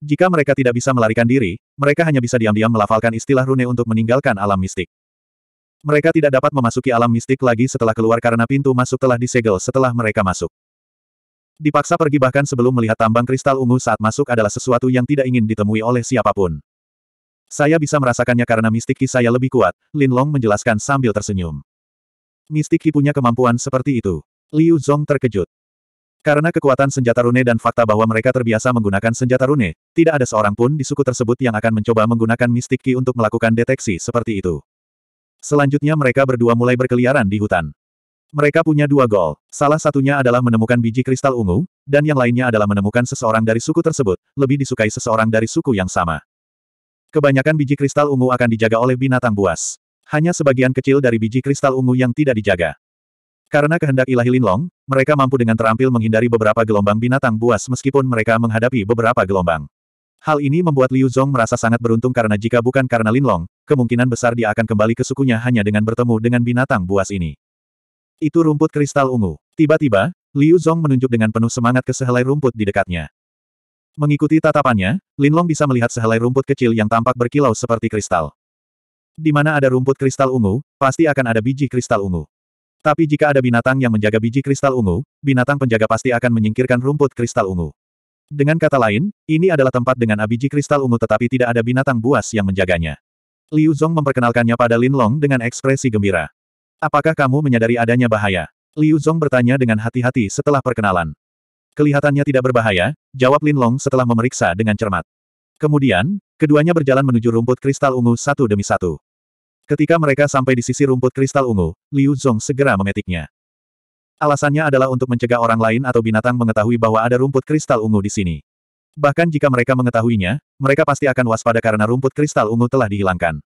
Jika mereka tidak bisa melarikan diri, mereka hanya bisa diam-diam melafalkan istilah rune untuk meninggalkan alam mistik. Mereka tidak dapat memasuki alam mistik lagi setelah keluar karena pintu masuk telah disegel setelah mereka masuk. Dipaksa pergi bahkan sebelum melihat tambang kristal ungu saat masuk adalah sesuatu yang tidak ingin ditemui oleh siapapun. Saya bisa merasakannya karena mistik ki saya lebih kuat, Lin Long menjelaskan sambil tersenyum. Mistik ki punya kemampuan seperti itu. Liu Zhong terkejut. Karena kekuatan senjata rune dan fakta bahwa mereka terbiasa menggunakan senjata rune, tidak ada seorang pun di suku tersebut yang akan mencoba menggunakan mistik ki untuk melakukan deteksi seperti itu. Selanjutnya mereka berdua mulai berkeliaran di hutan. Mereka punya dua gol, salah satunya adalah menemukan biji kristal ungu, dan yang lainnya adalah menemukan seseorang dari suku tersebut, lebih disukai seseorang dari suku yang sama. Kebanyakan biji kristal ungu akan dijaga oleh binatang buas. Hanya sebagian kecil dari biji kristal ungu yang tidak dijaga. Karena kehendak ilahi Linlong, mereka mampu dengan terampil menghindari beberapa gelombang binatang buas meskipun mereka menghadapi beberapa gelombang. Hal ini membuat Liu Zhong merasa sangat beruntung karena jika bukan karena Linlong, kemungkinan besar dia akan kembali ke sukunya hanya dengan bertemu dengan binatang buas ini. Itu rumput kristal ungu. Tiba-tiba, Liu Zhong menunjuk dengan penuh semangat ke sehelai rumput di dekatnya. Mengikuti tatapannya, Linlong bisa melihat sehelai rumput kecil yang tampak berkilau seperti kristal. Di mana ada rumput kristal ungu, pasti akan ada biji kristal ungu. Tapi jika ada binatang yang menjaga biji kristal ungu, binatang penjaga pasti akan menyingkirkan rumput kristal ungu. Dengan kata lain, ini adalah tempat dengan biji kristal ungu tetapi tidak ada binatang buas yang menjaganya. Liu Zong memperkenalkannya pada Lin Long dengan ekspresi gembira. Apakah kamu menyadari adanya bahaya? Liu Zong bertanya dengan hati-hati setelah perkenalan. Kelihatannya tidak berbahaya, jawab Lin Long setelah memeriksa dengan cermat. Kemudian, keduanya berjalan menuju rumput kristal ungu satu demi satu. Ketika mereka sampai di sisi rumput kristal ungu, Liu Zhong segera memetiknya. Alasannya adalah untuk mencegah orang lain atau binatang mengetahui bahwa ada rumput kristal ungu di sini. Bahkan jika mereka mengetahuinya, mereka pasti akan waspada karena rumput kristal ungu telah dihilangkan.